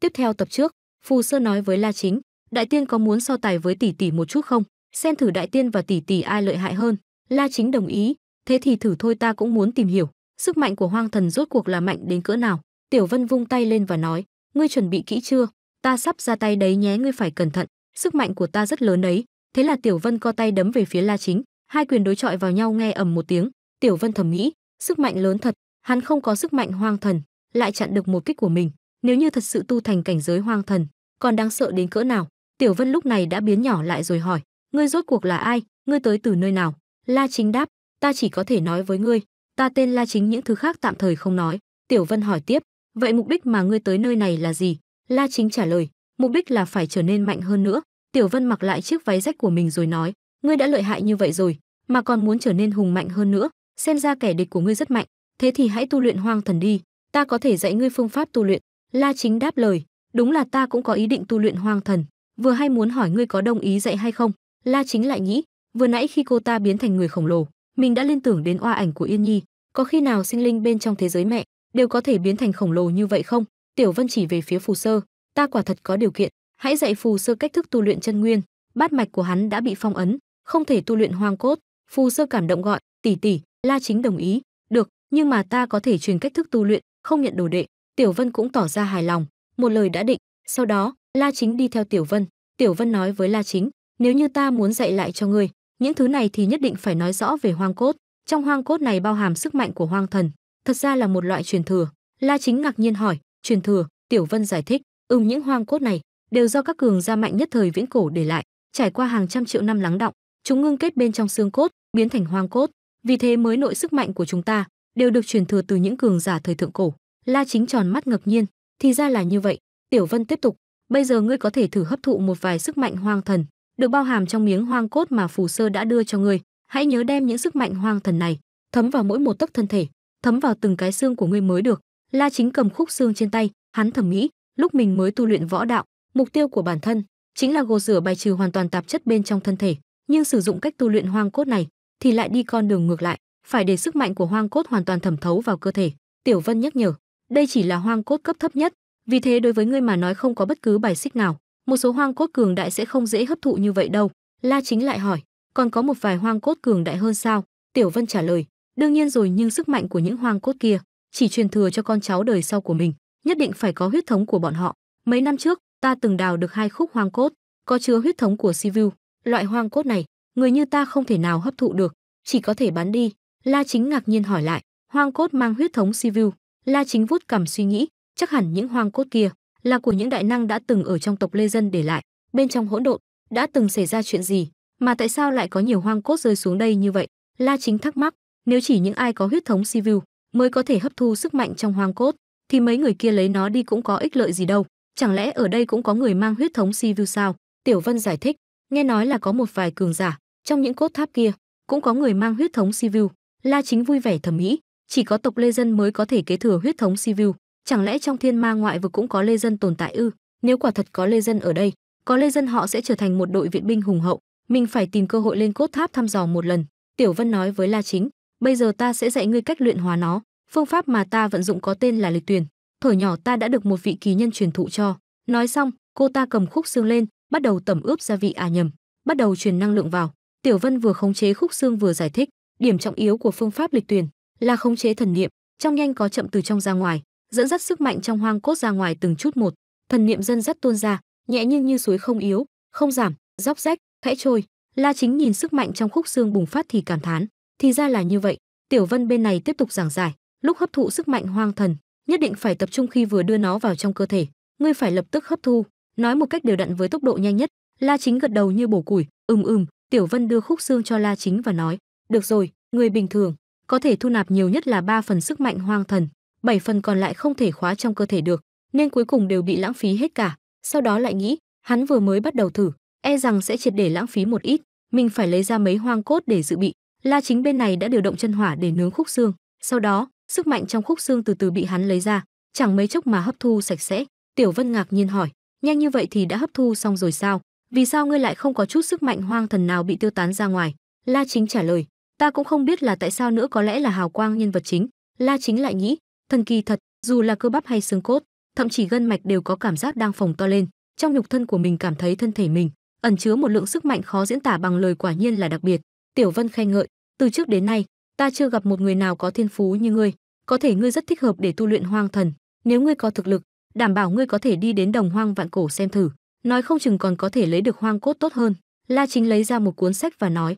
Tiếp theo tập trước, Phù sơ nói với La Chính, đại tiên có muốn so tài với tỷ tỷ một chút không? Xem thử đại tiên và tỷ tỷ ai lợi hại hơn. La Chính đồng ý, thế thì thử thôi ta cũng muốn tìm hiểu, sức mạnh của hoang thần rốt cuộc là mạnh đến cỡ nào. Tiểu Vân vung tay lên và nói, ngươi chuẩn bị kỹ chưa? Ta sắp ra tay đấy nhé, ngươi phải cẩn thận, sức mạnh của ta rất lớn đấy. Thế là Tiểu Vân co tay đấm về phía La Chính, hai quyền đối chọi vào nhau nghe ầm một tiếng, Tiểu Vân thầm nghĩ, sức mạnh lớn thật, hắn không có sức mạnh hoang thần, lại chặn được một kích của mình, nếu như thật sự tu thành cảnh giới hoang thần, còn đáng sợ đến cỡ nào. Tiểu Vân lúc này đã biến nhỏ lại rồi hỏi, ngươi rốt cuộc là ai, ngươi tới từ nơi nào? La Chính đáp, ta chỉ có thể nói với ngươi, ta tên La Chính những thứ khác tạm thời không nói. Tiểu Vân hỏi tiếp, vậy mục đích mà ngươi tới nơi này là gì? La Chính trả lời, mục đích là phải trở nên mạnh hơn nữa. Tiểu Vân mặc lại chiếc váy rách của mình rồi nói, ngươi đã lợi hại như vậy rồi, mà còn muốn trở nên hùng mạnh hơn nữa, xem ra kẻ địch của ngươi rất mạnh, thế thì hãy tu luyện hoang thần đi, ta có thể dạy ngươi phương pháp tu luyện. La Chính đáp lời, đúng là ta cũng có ý định tu luyện hoang thần, vừa hay muốn hỏi ngươi có đồng ý dạy hay không. La Chính lại nghĩ, vừa nãy khi cô ta biến thành người khổng lồ, mình đã liên tưởng đến oa ảnh của Yên Nhi, có khi nào sinh linh bên trong thế giới mẹ đều có thể biến thành khổng lồ như vậy không? Tiểu Vân chỉ về phía Phù Sơ, ta quả thật có điều kiện, hãy dạy Phù Sơ cách thức tu luyện chân nguyên, bát mạch của hắn đã bị phong ấn, không thể tu luyện hoang cốt. Phù Sơ cảm động gọi, tỷ tỷ, La Chính đồng ý, được, nhưng mà ta có thể truyền cách thức tu luyện, không nhận đồ đệ. Tiểu Vân cũng tỏ ra hài lòng, một lời đã định, sau đó, La Chính đi theo Tiểu Vân, Tiểu Vân nói với La Chính, nếu như ta muốn dạy lại cho ngươi, những thứ này thì nhất định phải nói rõ về hoang cốt, trong hoang cốt này bao hàm sức mạnh của hoang thần, thật ra là một loại truyền thừa. La Chính ngạc nhiên hỏi, truyền thừa, Tiểu Vân giải thích, ừm những hoang cốt này đều do các cường gia mạnh nhất thời viễn cổ để lại, trải qua hàng trăm triệu năm lắng động, chúng ngưng kết bên trong xương cốt, biến thành hoang cốt, vì thế mới nội sức mạnh của chúng ta đều được truyền thừa từ những cường giả thời thượng cổ. La Chính tròn mắt ngạc nhiên, thì ra là như vậy. Tiểu Vân tiếp tục, bây giờ ngươi có thể thử hấp thụ một vài sức mạnh hoang thần, được bao hàm trong miếng hoang cốt mà phù sơ đã đưa cho ngươi. Hãy nhớ đem những sức mạnh hoang thần này thấm vào mỗi một tấc thân thể, thấm vào từng cái xương của ngươi mới được. La Chính cầm khúc xương trên tay, hắn thầm nghĩ, lúc mình mới tu luyện võ đạo, mục tiêu của bản thân chính là gột rửa bài trừ hoàn toàn tạp chất bên trong thân thể, nhưng sử dụng cách tu luyện hoang cốt này thì lại đi con đường ngược lại, phải để sức mạnh của hoang cốt hoàn toàn thẩm thấu vào cơ thể. Tiểu Vân nhắc nhở, đây chỉ là hoang cốt cấp thấp nhất, vì thế đối với ngươi mà nói không có bất cứ bài xích nào, một số hoang cốt cường đại sẽ không dễ hấp thụ như vậy đâu. La Chính lại hỏi, còn có một vài hoang cốt cường đại hơn sao? Tiểu Vân trả lời, đương nhiên rồi nhưng sức mạnh của những hoang cốt kia chỉ truyền thừa cho con cháu đời sau của mình, nhất định phải có huyết thống của bọn họ. Mấy năm trước, ta từng đào được hai khúc hoang cốt, có chứa huyết thống của Sivu, loại hoang cốt này, người như ta không thể nào hấp thụ được, chỉ có thể bán đi. La Chính ngạc nhiên hỏi lại, hoang cốt mang huyết thống Sivu, La Chính vuốt cằm suy nghĩ, chắc hẳn những hoang cốt kia là của những đại năng đã từng ở trong tộc Lê Dân để lại, bên trong hỗn độn đã từng xảy ra chuyện gì, mà tại sao lại có nhiều hoang cốt rơi xuống đây như vậy? La Chính thắc mắc, nếu chỉ những ai có huyết thống Sivu mới có thể hấp thu sức mạnh trong hoang cốt, thì mấy người kia lấy nó đi cũng có ích lợi gì đâu, chẳng lẽ ở đây cũng có người mang huyết thống Sivu sao? Tiểu Vân giải thích, nghe nói là có một vài cường giả, trong những cốt tháp kia cũng có người mang huyết thống Sivu. La Chính vui vẻ thẩm nghĩ, chỉ có tộc lê dân mới có thể kế thừa huyết thống Sivu. Chẳng lẽ trong thiên ma ngoại vực cũng có lê dân tồn tại ư? Nếu quả thật có lê dân ở đây, có lê dân họ sẽ trở thành một đội viện binh hùng hậu. Mình phải tìm cơ hội lên cốt tháp thăm dò một lần. Tiểu Vân nói với La Chính, bây giờ ta sẽ dạy ngươi cách luyện hóa nó. Phương pháp mà ta vận dụng có tên là lịch tuyển. Thổi nhỏ ta đã được một vị kỳ nhân truyền thụ cho. Nói xong, cô ta cầm khúc xương lên, bắt đầu tẩm ướp gia vị à nhầm, bắt đầu truyền năng lượng vào. Tiểu Vân vừa khống chế khúc xương vừa giải thích điểm trọng yếu của phương pháp lịch tuyển là khống chế thần niệm, trong nhanh có chậm từ trong ra ngoài, dẫn dắt sức mạnh trong hoang cốt ra ngoài từng chút một, thần niệm dân dắt tuôn ra, nhẹ nhưng như suối không yếu, không giảm, róc rách, khẽ trôi. La Chính nhìn sức mạnh trong khúc xương bùng phát thì cảm thán, thì ra là như vậy. Tiểu Vân bên này tiếp tục giảng giải, lúc hấp thụ sức mạnh hoang thần, nhất định phải tập trung khi vừa đưa nó vào trong cơ thể, ngươi phải lập tức hấp thu, nói một cách đều đặn với tốc độ nhanh nhất. La Chính gật đầu như bổ củi, ừm ừm, Tiểu Vân đưa khúc xương cho La Chính và nói, "Được rồi, người bình thường, có thể thu nạp nhiều nhất là 3 phần sức mạnh hoang thần, 7 phần còn lại không thể khóa trong cơ thể được, nên cuối cùng đều bị lãng phí hết cả. Sau đó lại nghĩ, hắn vừa mới bắt đầu thử, e rằng sẽ triệt để lãng phí một ít, mình phải lấy ra mấy hoang cốt để dự bị. La Chính bên này đã điều động chân hỏa để nướng khúc xương, sau đó, sức mạnh trong khúc xương từ từ bị hắn lấy ra, chẳng mấy chốc mà hấp thu sạch sẽ. Tiểu Vân ngạc nhiên hỏi, nhanh như vậy thì đã hấp thu xong rồi sao? Vì sao ngươi lại không có chút sức mạnh hoang thần nào bị tiêu tán ra ngoài? La Chính trả lời, ta cũng không biết là tại sao nữa có lẽ là hào quang nhân vật chính la chính lại nghĩ thần kỳ thật dù là cơ bắp hay xương cốt thậm chí gân mạch đều có cảm giác đang phồng to lên trong nhục thân của mình cảm thấy thân thể mình ẩn chứa một lượng sức mạnh khó diễn tả bằng lời quả nhiên là đặc biệt tiểu vân khen ngợi từ trước đến nay ta chưa gặp một người nào có thiên phú như ngươi có thể ngươi rất thích hợp để tu luyện hoang thần nếu ngươi có thực lực đảm bảo ngươi có thể đi đến đồng hoang vạn cổ xem thử nói không chừng còn có thể lấy được hoang cốt tốt hơn la chính lấy ra một cuốn sách và nói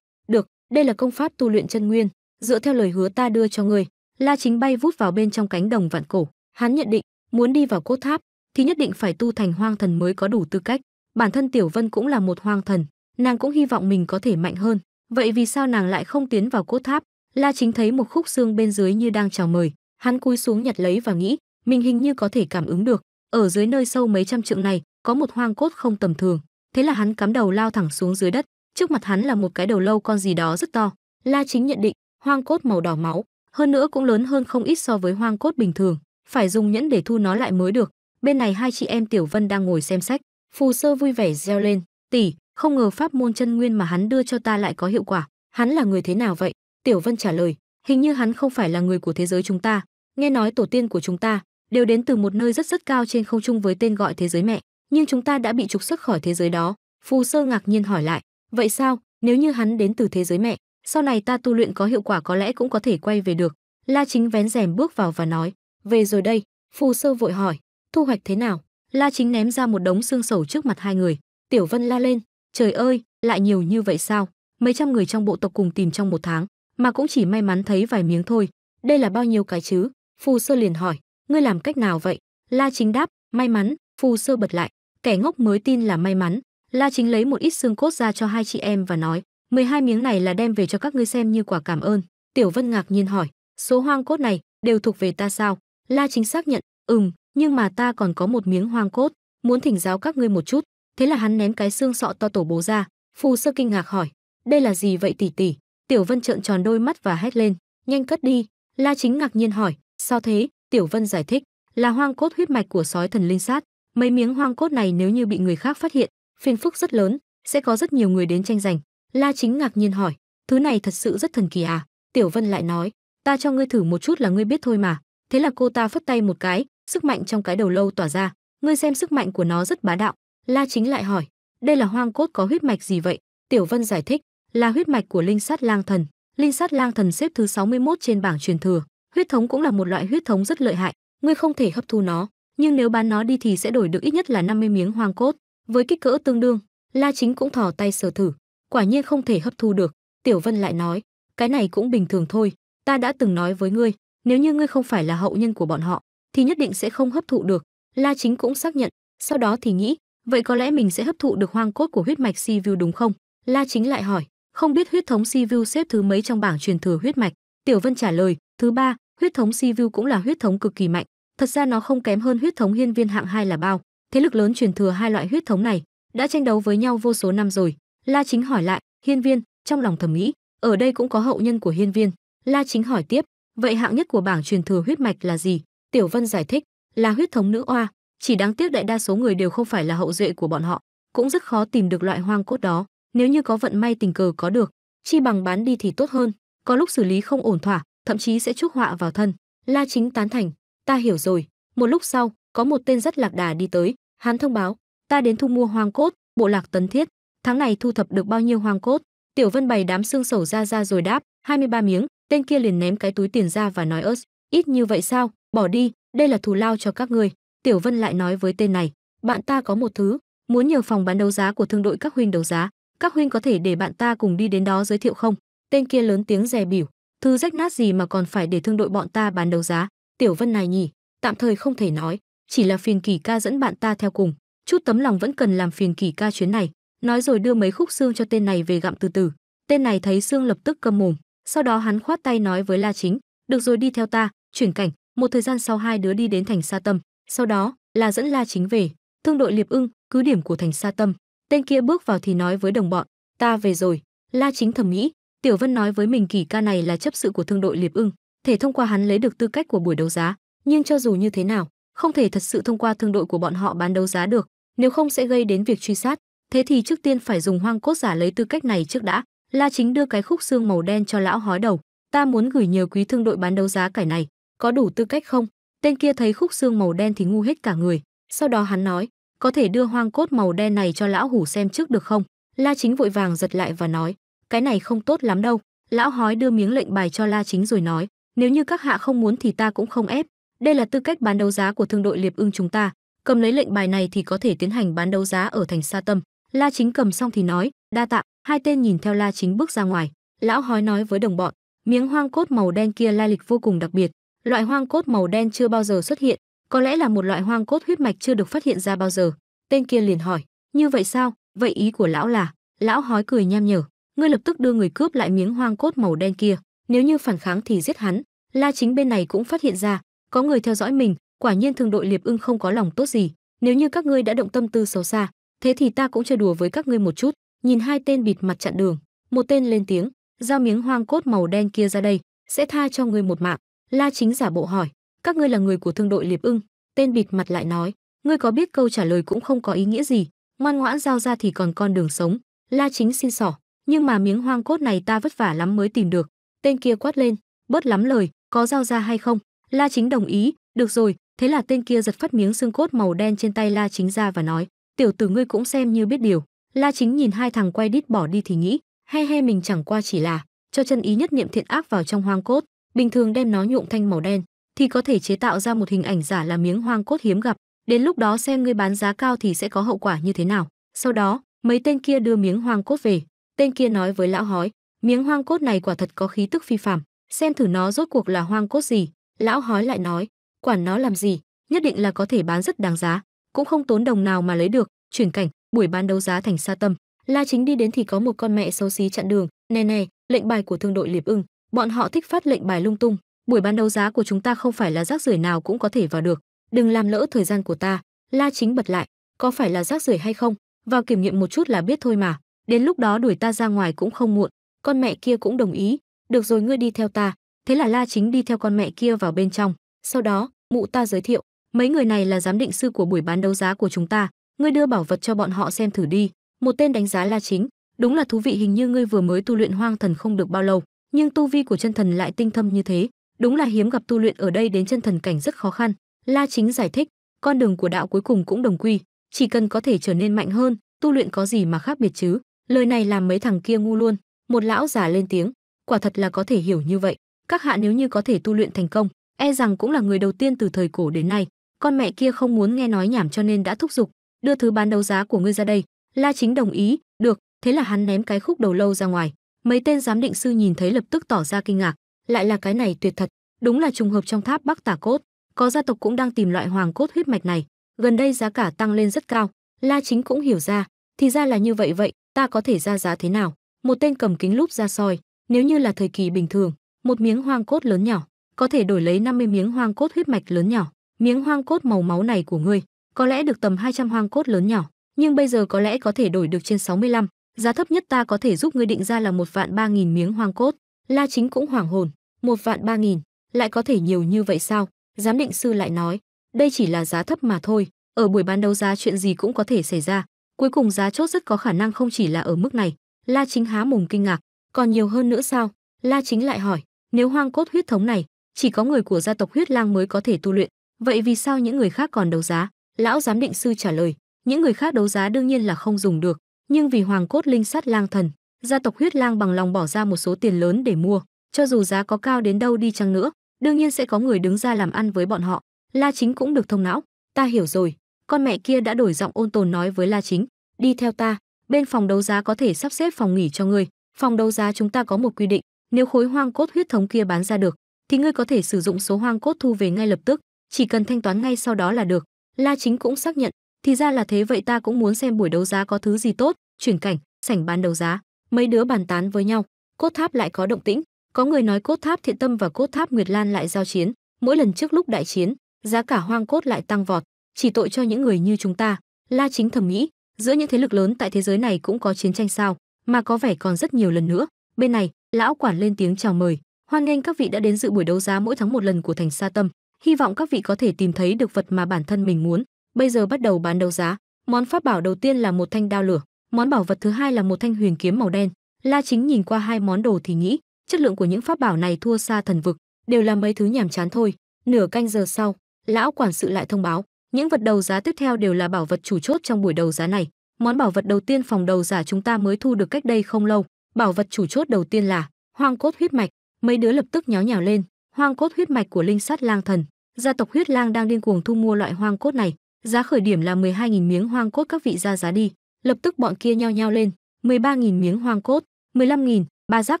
đây là công pháp tu luyện chân nguyên, dựa theo lời hứa ta đưa cho ngươi." La Chính bay vút vào bên trong cánh đồng vạn cổ, hắn nhận định, muốn đi vào cốt tháp thì nhất định phải tu thành hoang thần mới có đủ tư cách. Bản thân Tiểu Vân cũng là một hoang thần, nàng cũng hy vọng mình có thể mạnh hơn, vậy vì sao nàng lại không tiến vào cốt tháp? La Chính thấy một khúc xương bên dưới như đang chào mời, hắn cúi xuống nhặt lấy và nghĩ, mình hình như có thể cảm ứng được, ở dưới nơi sâu mấy trăm trượng này, có một hoang cốt không tầm thường, thế là hắn cắm đầu lao thẳng xuống dưới đất, trước mặt hắn là một cái đầu lâu con gì đó rất to la chính nhận định hoang cốt màu đỏ máu hơn nữa cũng lớn hơn không ít so với hoang cốt bình thường phải dùng nhẫn để thu nó lại mới được bên này hai chị em tiểu vân đang ngồi xem sách phù sơ vui vẻ reo lên tỷ không ngờ pháp môn chân nguyên mà hắn đưa cho ta lại có hiệu quả hắn là người thế nào vậy tiểu vân trả lời hình như hắn không phải là người của thế giới chúng ta nghe nói tổ tiên của chúng ta đều đến từ một nơi rất rất cao trên không trung với tên gọi thế giới mẹ nhưng chúng ta đã bị trục xuất khỏi thế giới đó phù sơ ngạc nhiên hỏi lại vậy sao nếu như hắn đến từ thế giới mẹ sau này ta tu luyện có hiệu quả có lẽ cũng có thể quay về được la chính vén rèm bước vào và nói về rồi đây phù sơ vội hỏi thu hoạch thế nào la chính ném ra một đống xương sầu trước mặt hai người tiểu vân la lên trời ơi lại nhiều như vậy sao mấy trăm người trong bộ tộc cùng tìm trong một tháng mà cũng chỉ may mắn thấy vài miếng thôi đây là bao nhiêu cái chứ phù sơ liền hỏi ngươi làm cách nào vậy la chính đáp may mắn phù sơ bật lại kẻ ngốc mới tin là may mắn La Chính lấy một ít xương cốt ra cho hai chị em và nói, 12 miếng này là đem về cho các ngươi xem như quả cảm ơn. Tiểu Vân ngạc nhiên hỏi, số hoang cốt này đều thuộc về ta sao? La Chính xác nhận, ừm, nhưng mà ta còn có một miếng hoang cốt, muốn thỉnh giáo các ngươi một chút. Thế là hắn ném cái xương sọ to tổ bố ra, Phù Sơ kinh ngạc hỏi, đây là gì vậy tỷ tỷ? Tiểu Vân trợn tròn đôi mắt và hét lên, nhanh cất đi. La Chính ngạc nhiên hỏi, sao thế? Tiểu Vân giải thích, là hoang cốt huyết mạch của sói thần linh sát. Mấy miếng hoang cốt này nếu như bị người khác phát hiện, phiền phức rất lớn sẽ có rất nhiều người đến tranh giành la chính ngạc nhiên hỏi thứ này thật sự rất thần kỳ à tiểu vân lại nói ta cho ngươi thử một chút là ngươi biết thôi mà thế là cô ta phất tay một cái sức mạnh trong cái đầu lâu tỏa ra ngươi xem sức mạnh của nó rất bá đạo la chính lại hỏi đây là hoang cốt có huyết mạch gì vậy tiểu vân giải thích là huyết mạch của linh sát lang thần linh sát lang thần xếp thứ 61 trên bảng truyền thừa huyết thống cũng là một loại huyết thống rất lợi hại ngươi không thể hấp thu nó nhưng nếu bán nó đi thì sẽ đổi được ít nhất là 50 miếng hoang cốt với kích cỡ tương đương la chính cũng thò tay sờ thử quả nhiên không thể hấp thu được tiểu vân lại nói cái này cũng bình thường thôi ta đã từng nói với ngươi nếu như ngươi không phải là hậu nhân của bọn họ thì nhất định sẽ không hấp thụ được la chính cũng xác nhận sau đó thì nghĩ vậy có lẽ mình sẽ hấp thụ được hoang cốt của huyết mạch si vu đúng không la chính lại hỏi không biết huyết thống si vu xếp thứ mấy trong bảng truyền thừa huyết mạch tiểu vân trả lời thứ ba huyết thống si vu cũng là huyết thống cực kỳ mạnh thật ra nó không kém hơn huyết thống hiên viên hạng hai là bao Thế lực lớn truyền thừa hai loại huyết thống này đã tranh đấu với nhau vô số năm rồi. La Chính hỏi lại, Hiên Viên, trong lòng thẩm nghĩ, ở đây cũng có hậu nhân của Hiên Viên. La Chính hỏi tiếp, vậy hạng nhất của bảng truyền thừa huyết mạch là gì? Tiểu Vân giải thích, là huyết thống nữ oa, chỉ đáng tiếc đại đa số người đều không phải là hậu duệ của bọn họ, cũng rất khó tìm được loại hoang cốt đó, nếu như có vận may tình cờ có được, chi bằng bán đi thì tốt hơn, có lúc xử lý không ổn thỏa, thậm chí sẽ chuốc họa vào thân. La Chính tán thành, ta hiểu rồi. Một lúc sau, có một tên rất lạc đà đi tới, Hắn thông báo, ta đến thu mua hoàng cốt, bộ lạc tấn thiết, tháng này thu thập được bao nhiêu hoàng cốt? Tiểu Vân bày đám xương sầu ra ra rồi đáp, 23 miếng, tên kia liền ném cái túi tiền ra và nói ớt, ít như vậy sao, bỏ đi, đây là thù lao cho các ngươi. Tiểu Vân lại nói với tên này, bạn ta có một thứ, muốn nhờ phòng bán đấu giá của thương đội các huynh đấu giá, các huynh có thể để bạn ta cùng đi đến đó giới thiệu không? Tên kia lớn tiếng rè biểu, thư rách nát gì mà còn phải để thương đội bọn ta bán đấu giá, Tiểu Vân này nhỉ, tạm thời không thể nói, chỉ là phiền kỳ ca dẫn bạn ta theo cùng chút tấm lòng vẫn cần làm phiền kỳ ca chuyến này nói rồi đưa mấy khúc xương cho tên này về gặm từ từ tên này thấy xương lập tức câm mồm sau đó hắn khoát tay nói với la chính được rồi đi theo ta chuyển cảnh một thời gian sau hai đứa đi đến thành sa tâm sau đó là dẫn la chính về thương đội liệp ưng cứ điểm của thành sa tâm tên kia bước vào thì nói với đồng bọn ta về rồi la chính thầm nghĩ tiểu vân nói với mình kỳ ca này là chấp sự của thương đội liệp ưng thể thông qua hắn lấy được tư cách của buổi đấu giá nhưng cho dù như thế nào không thể thật sự thông qua thương đội của bọn họ bán đấu giá được, nếu không sẽ gây đến việc truy sát. Thế thì trước tiên phải dùng hoang cốt giả lấy tư cách này trước đã. La Chính đưa cái khúc xương màu đen cho lão hói đầu, ta muốn gửi nhờ quý thương đội bán đấu giá cải này, có đủ tư cách không? Tên kia thấy khúc xương màu đen thì ngu hết cả người, sau đó hắn nói, có thể đưa hoang cốt màu đen này cho lão hủ xem trước được không? La Chính vội vàng giật lại và nói, cái này không tốt lắm đâu. Lão hói đưa miếng lệnh bài cho La Chính rồi nói, nếu như các hạ không muốn thì ta cũng không ép, đây là tư cách bán đấu giá của thương đội Liệp Ưng chúng ta, cầm lấy lệnh bài này thì có thể tiến hành bán đấu giá ở thành Sa Tâm. La Chính cầm xong thì nói, đa tạ, hai tên nhìn theo La Chính bước ra ngoài. Lão hói nói với đồng bọn, miếng hoang cốt màu đen kia lai lịch vô cùng đặc biệt, loại hoang cốt màu đen chưa bao giờ xuất hiện, có lẽ là một loại hoang cốt huyết mạch chưa được phát hiện ra bao giờ. Tên kia liền hỏi, như vậy sao? Vậy ý của lão là? Lão hói cười nham nhở, ngươi lập tức đưa người cướp lại miếng hoang cốt màu đen kia, nếu như phản kháng thì giết hắn. La Chính bên này cũng phát hiện ra, có người theo dõi mình quả nhiên thường đội liệp ưng không có lòng tốt gì nếu như các ngươi đã động tâm tư xấu xa thế thì ta cũng chơi đùa với các ngươi một chút nhìn hai tên bịt mặt chặn đường một tên lên tiếng giao miếng hoang cốt màu đen kia ra đây sẽ tha cho ngươi một mạng la chính giả bộ hỏi các ngươi là người của thương đội liệp ưng tên bịt mặt lại nói ngươi có biết câu trả lời cũng không có ý nghĩa gì ngoan ngoãn giao ra thì còn con đường sống la chính xin sỏ nhưng mà miếng hoang cốt này ta vất vả lắm mới tìm được tên kia quát lên bớt lắm lời có giao ra hay không La Chính đồng ý, được rồi, thế là tên kia giật phát miếng xương cốt màu đen trên tay La Chính ra và nói, tiểu tử ngươi cũng xem như biết điều. La Chính nhìn hai thằng quay đít bỏ đi thì nghĩ, he he mình chẳng qua chỉ là cho chân ý nhất niệm thiện ác vào trong hoang cốt, bình thường đem nó nhuộm thanh màu đen thì có thể chế tạo ra một hình ảnh giả là miếng hoang cốt hiếm gặp, đến lúc đó xem ngươi bán giá cao thì sẽ có hậu quả như thế nào. Sau đó, mấy tên kia đưa miếng hoang cốt về, tên kia nói với lão hói, miếng hoang cốt này quả thật có khí tức phi phàm, xem thử nó rốt cuộc là hoang cốt gì lão hói lại nói quản nó làm gì nhất định là có thể bán rất đáng giá cũng không tốn đồng nào mà lấy được chuyển cảnh buổi bán đấu giá thành xa tâm la chính đi đến thì có một con mẹ xấu xí chặn đường nè nè lệnh bài của thương đội liệp ưng bọn họ thích phát lệnh bài lung tung buổi bán đấu giá của chúng ta không phải là rác rưởi nào cũng có thể vào được đừng làm lỡ thời gian của ta la chính bật lại có phải là rác rưởi hay không vào kiểm nghiệm một chút là biết thôi mà đến lúc đó đuổi ta ra ngoài cũng không muộn con mẹ kia cũng đồng ý được rồi ngươi đi theo ta thế là la chính đi theo con mẹ kia vào bên trong sau đó mụ ta giới thiệu mấy người này là giám định sư của buổi bán đấu giá của chúng ta ngươi đưa bảo vật cho bọn họ xem thử đi một tên đánh giá la chính đúng là thú vị hình như ngươi vừa mới tu luyện hoang thần không được bao lâu nhưng tu vi của chân thần lại tinh thâm như thế đúng là hiếm gặp tu luyện ở đây đến chân thần cảnh rất khó khăn la chính giải thích con đường của đạo cuối cùng cũng đồng quy chỉ cần có thể trở nên mạnh hơn tu luyện có gì mà khác biệt chứ lời này làm mấy thằng kia ngu luôn một lão già lên tiếng quả thật là có thể hiểu như vậy các hạ nếu như có thể tu luyện thành công, e rằng cũng là người đầu tiên từ thời cổ đến nay. Con mẹ kia không muốn nghe nói nhảm cho nên đã thúc giục, đưa thứ bán đấu giá của ngươi ra đây. La Chính đồng ý, được, thế là hắn ném cái khúc đầu lâu ra ngoài. Mấy tên giám định sư nhìn thấy lập tức tỏ ra kinh ngạc, lại là cái này tuyệt thật, đúng là trùng hợp trong tháp Bắc Tả cốt, có gia tộc cũng đang tìm loại hoàng cốt huyết mạch này, gần đây giá cả tăng lên rất cao. La Chính cũng hiểu ra, thì ra là như vậy vậy, ta có thể ra giá thế nào? Một tên cầm kính lúp ra soi, nếu như là thời kỳ bình thường, một miếng hoang cốt lớn nhỏ, có thể đổi lấy 50 miếng hoang cốt huyết mạch lớn nhỏ, miếng hoang cốt màu máu này của ngươi, có lẽ được tầm 200 hoang cốt lớn nhỏ, nhưng bây giờ có lẽ có thể đổi được trên 65, giá thấp nhất ta có thể giúp ngươi định ra là một vạn ba nghìn miếng hoang cốt. La Chính cũng hoảng hồn, một vạn ba nghìn, lại có thể nhiều như vậy sao? Giám định sư lại nói, đây chỉ là giá thấp mà thôi, ở buổi bán đấu giá chuyện gì cũng có thể xảy ra, cuối cùng giá chốt rất có khả năng không chỉ là ở mức này. La Chính há mồm kinh ngạc, còn nhiều hơn nữa sao? La Chính lại hỏi, nếu hoang cốt huyết thống này, chỉ có người của gia tộc huyết lang mới có thể tu luyện, vậy vì sao những người khác còn đấu giá? Lão giám định sư trả lời, những người khác đấu giá đương nhiên là không dùng được, nhưng vì hoàng cốt linh sắt lang thần, gia tộc huyết lang bằng lòng bỏ ra một số tiền lớn để mua, cho dù giá có cao đến đâu đi chăng nữa, đương nhiên sẽ có người đứng ra làm ăn với bọn họ. La Chính cũng được thông não, ta hiểu rồi, con mẹ kia đã đổi giọng ôn tồn nói với La Chính, đi theo ta, bên phòng đấu giá có thể sắp xếp phòng nghỉ cho ngươi, phòng đấu giá chúng ta có một quy định, nếu khối hoang cốt huyết thống kia bán ra được thì ngươi có thể sử dụng số hoang cốt thu về ngay lập tức chỉ cần thanh toán ngay sau đó là được la chính cũng xác nhận thì ra là thế vậy ta cũng muốn xem buổi đấu giá có thứ gì tốt chuyển cảnh sảnh bán đấu giá mấy đứa bàn tán với nhau cốt tháp lại có động tĩnh có người nói cốt tháp thiện tâm và cốt tháp nguyệt lan lại giao chiến mỗi lần trước lúc đại chiến giá cả hoang cốt lại tăng vọt chỉ tội cho những người như chúng ta la chính thẩm nghĩ giữa những thế lực lớn tại thế giới này cũng có chiến tranh sao mà có vẻ còn rất nhiều lần nữa bên này Lão quản lên tiếng chào mời, hoan nghênh các vị đã đến dự buổi đấu giá mỗi tháng một lần của thành Sa Tâm, hy vọng các vị có thể tìm thấy được vật mà bản thân mình muốn. Bây giờ bắt đầu bán đấu giá. Món pháp bảo đầu tiên là một thanh đao lửa, món bảo vật thứ hai là một thanh huyền kiếm màu đen. La Chính nhìn qua hai món đồ thì nghĩ, chất lượng của những pháp bảo này thua xa thần vực, đều là mấy thứ nhàm chán thôi. Nửa canh giờ sau, lão quản sự lại thông báo, những vật đầu giá tiếp theo đều là bảo vật chủ chốt trong buổi đầu giá này. Món bảo vật đầu tiên phòng đầu giả chúng ta mới thu được cách đây không lâu, Bảo vật chủ chốt đầu tiên là Hoang cốt huyết mạch, mấy đứa lập tức nháo nhào lên, hoang cốt huyết mạch của linh sát lang thần, gia tộc huyết lang đang điên cuồng thu mua loại hoang cốt này, giá khởi điểm là 12.000 miếng hoang cốt các vị ra giá đi, lập tức bọn kia nhao nhao lên, 13.000 miếng hoang cốt, 15.000, ba rắc,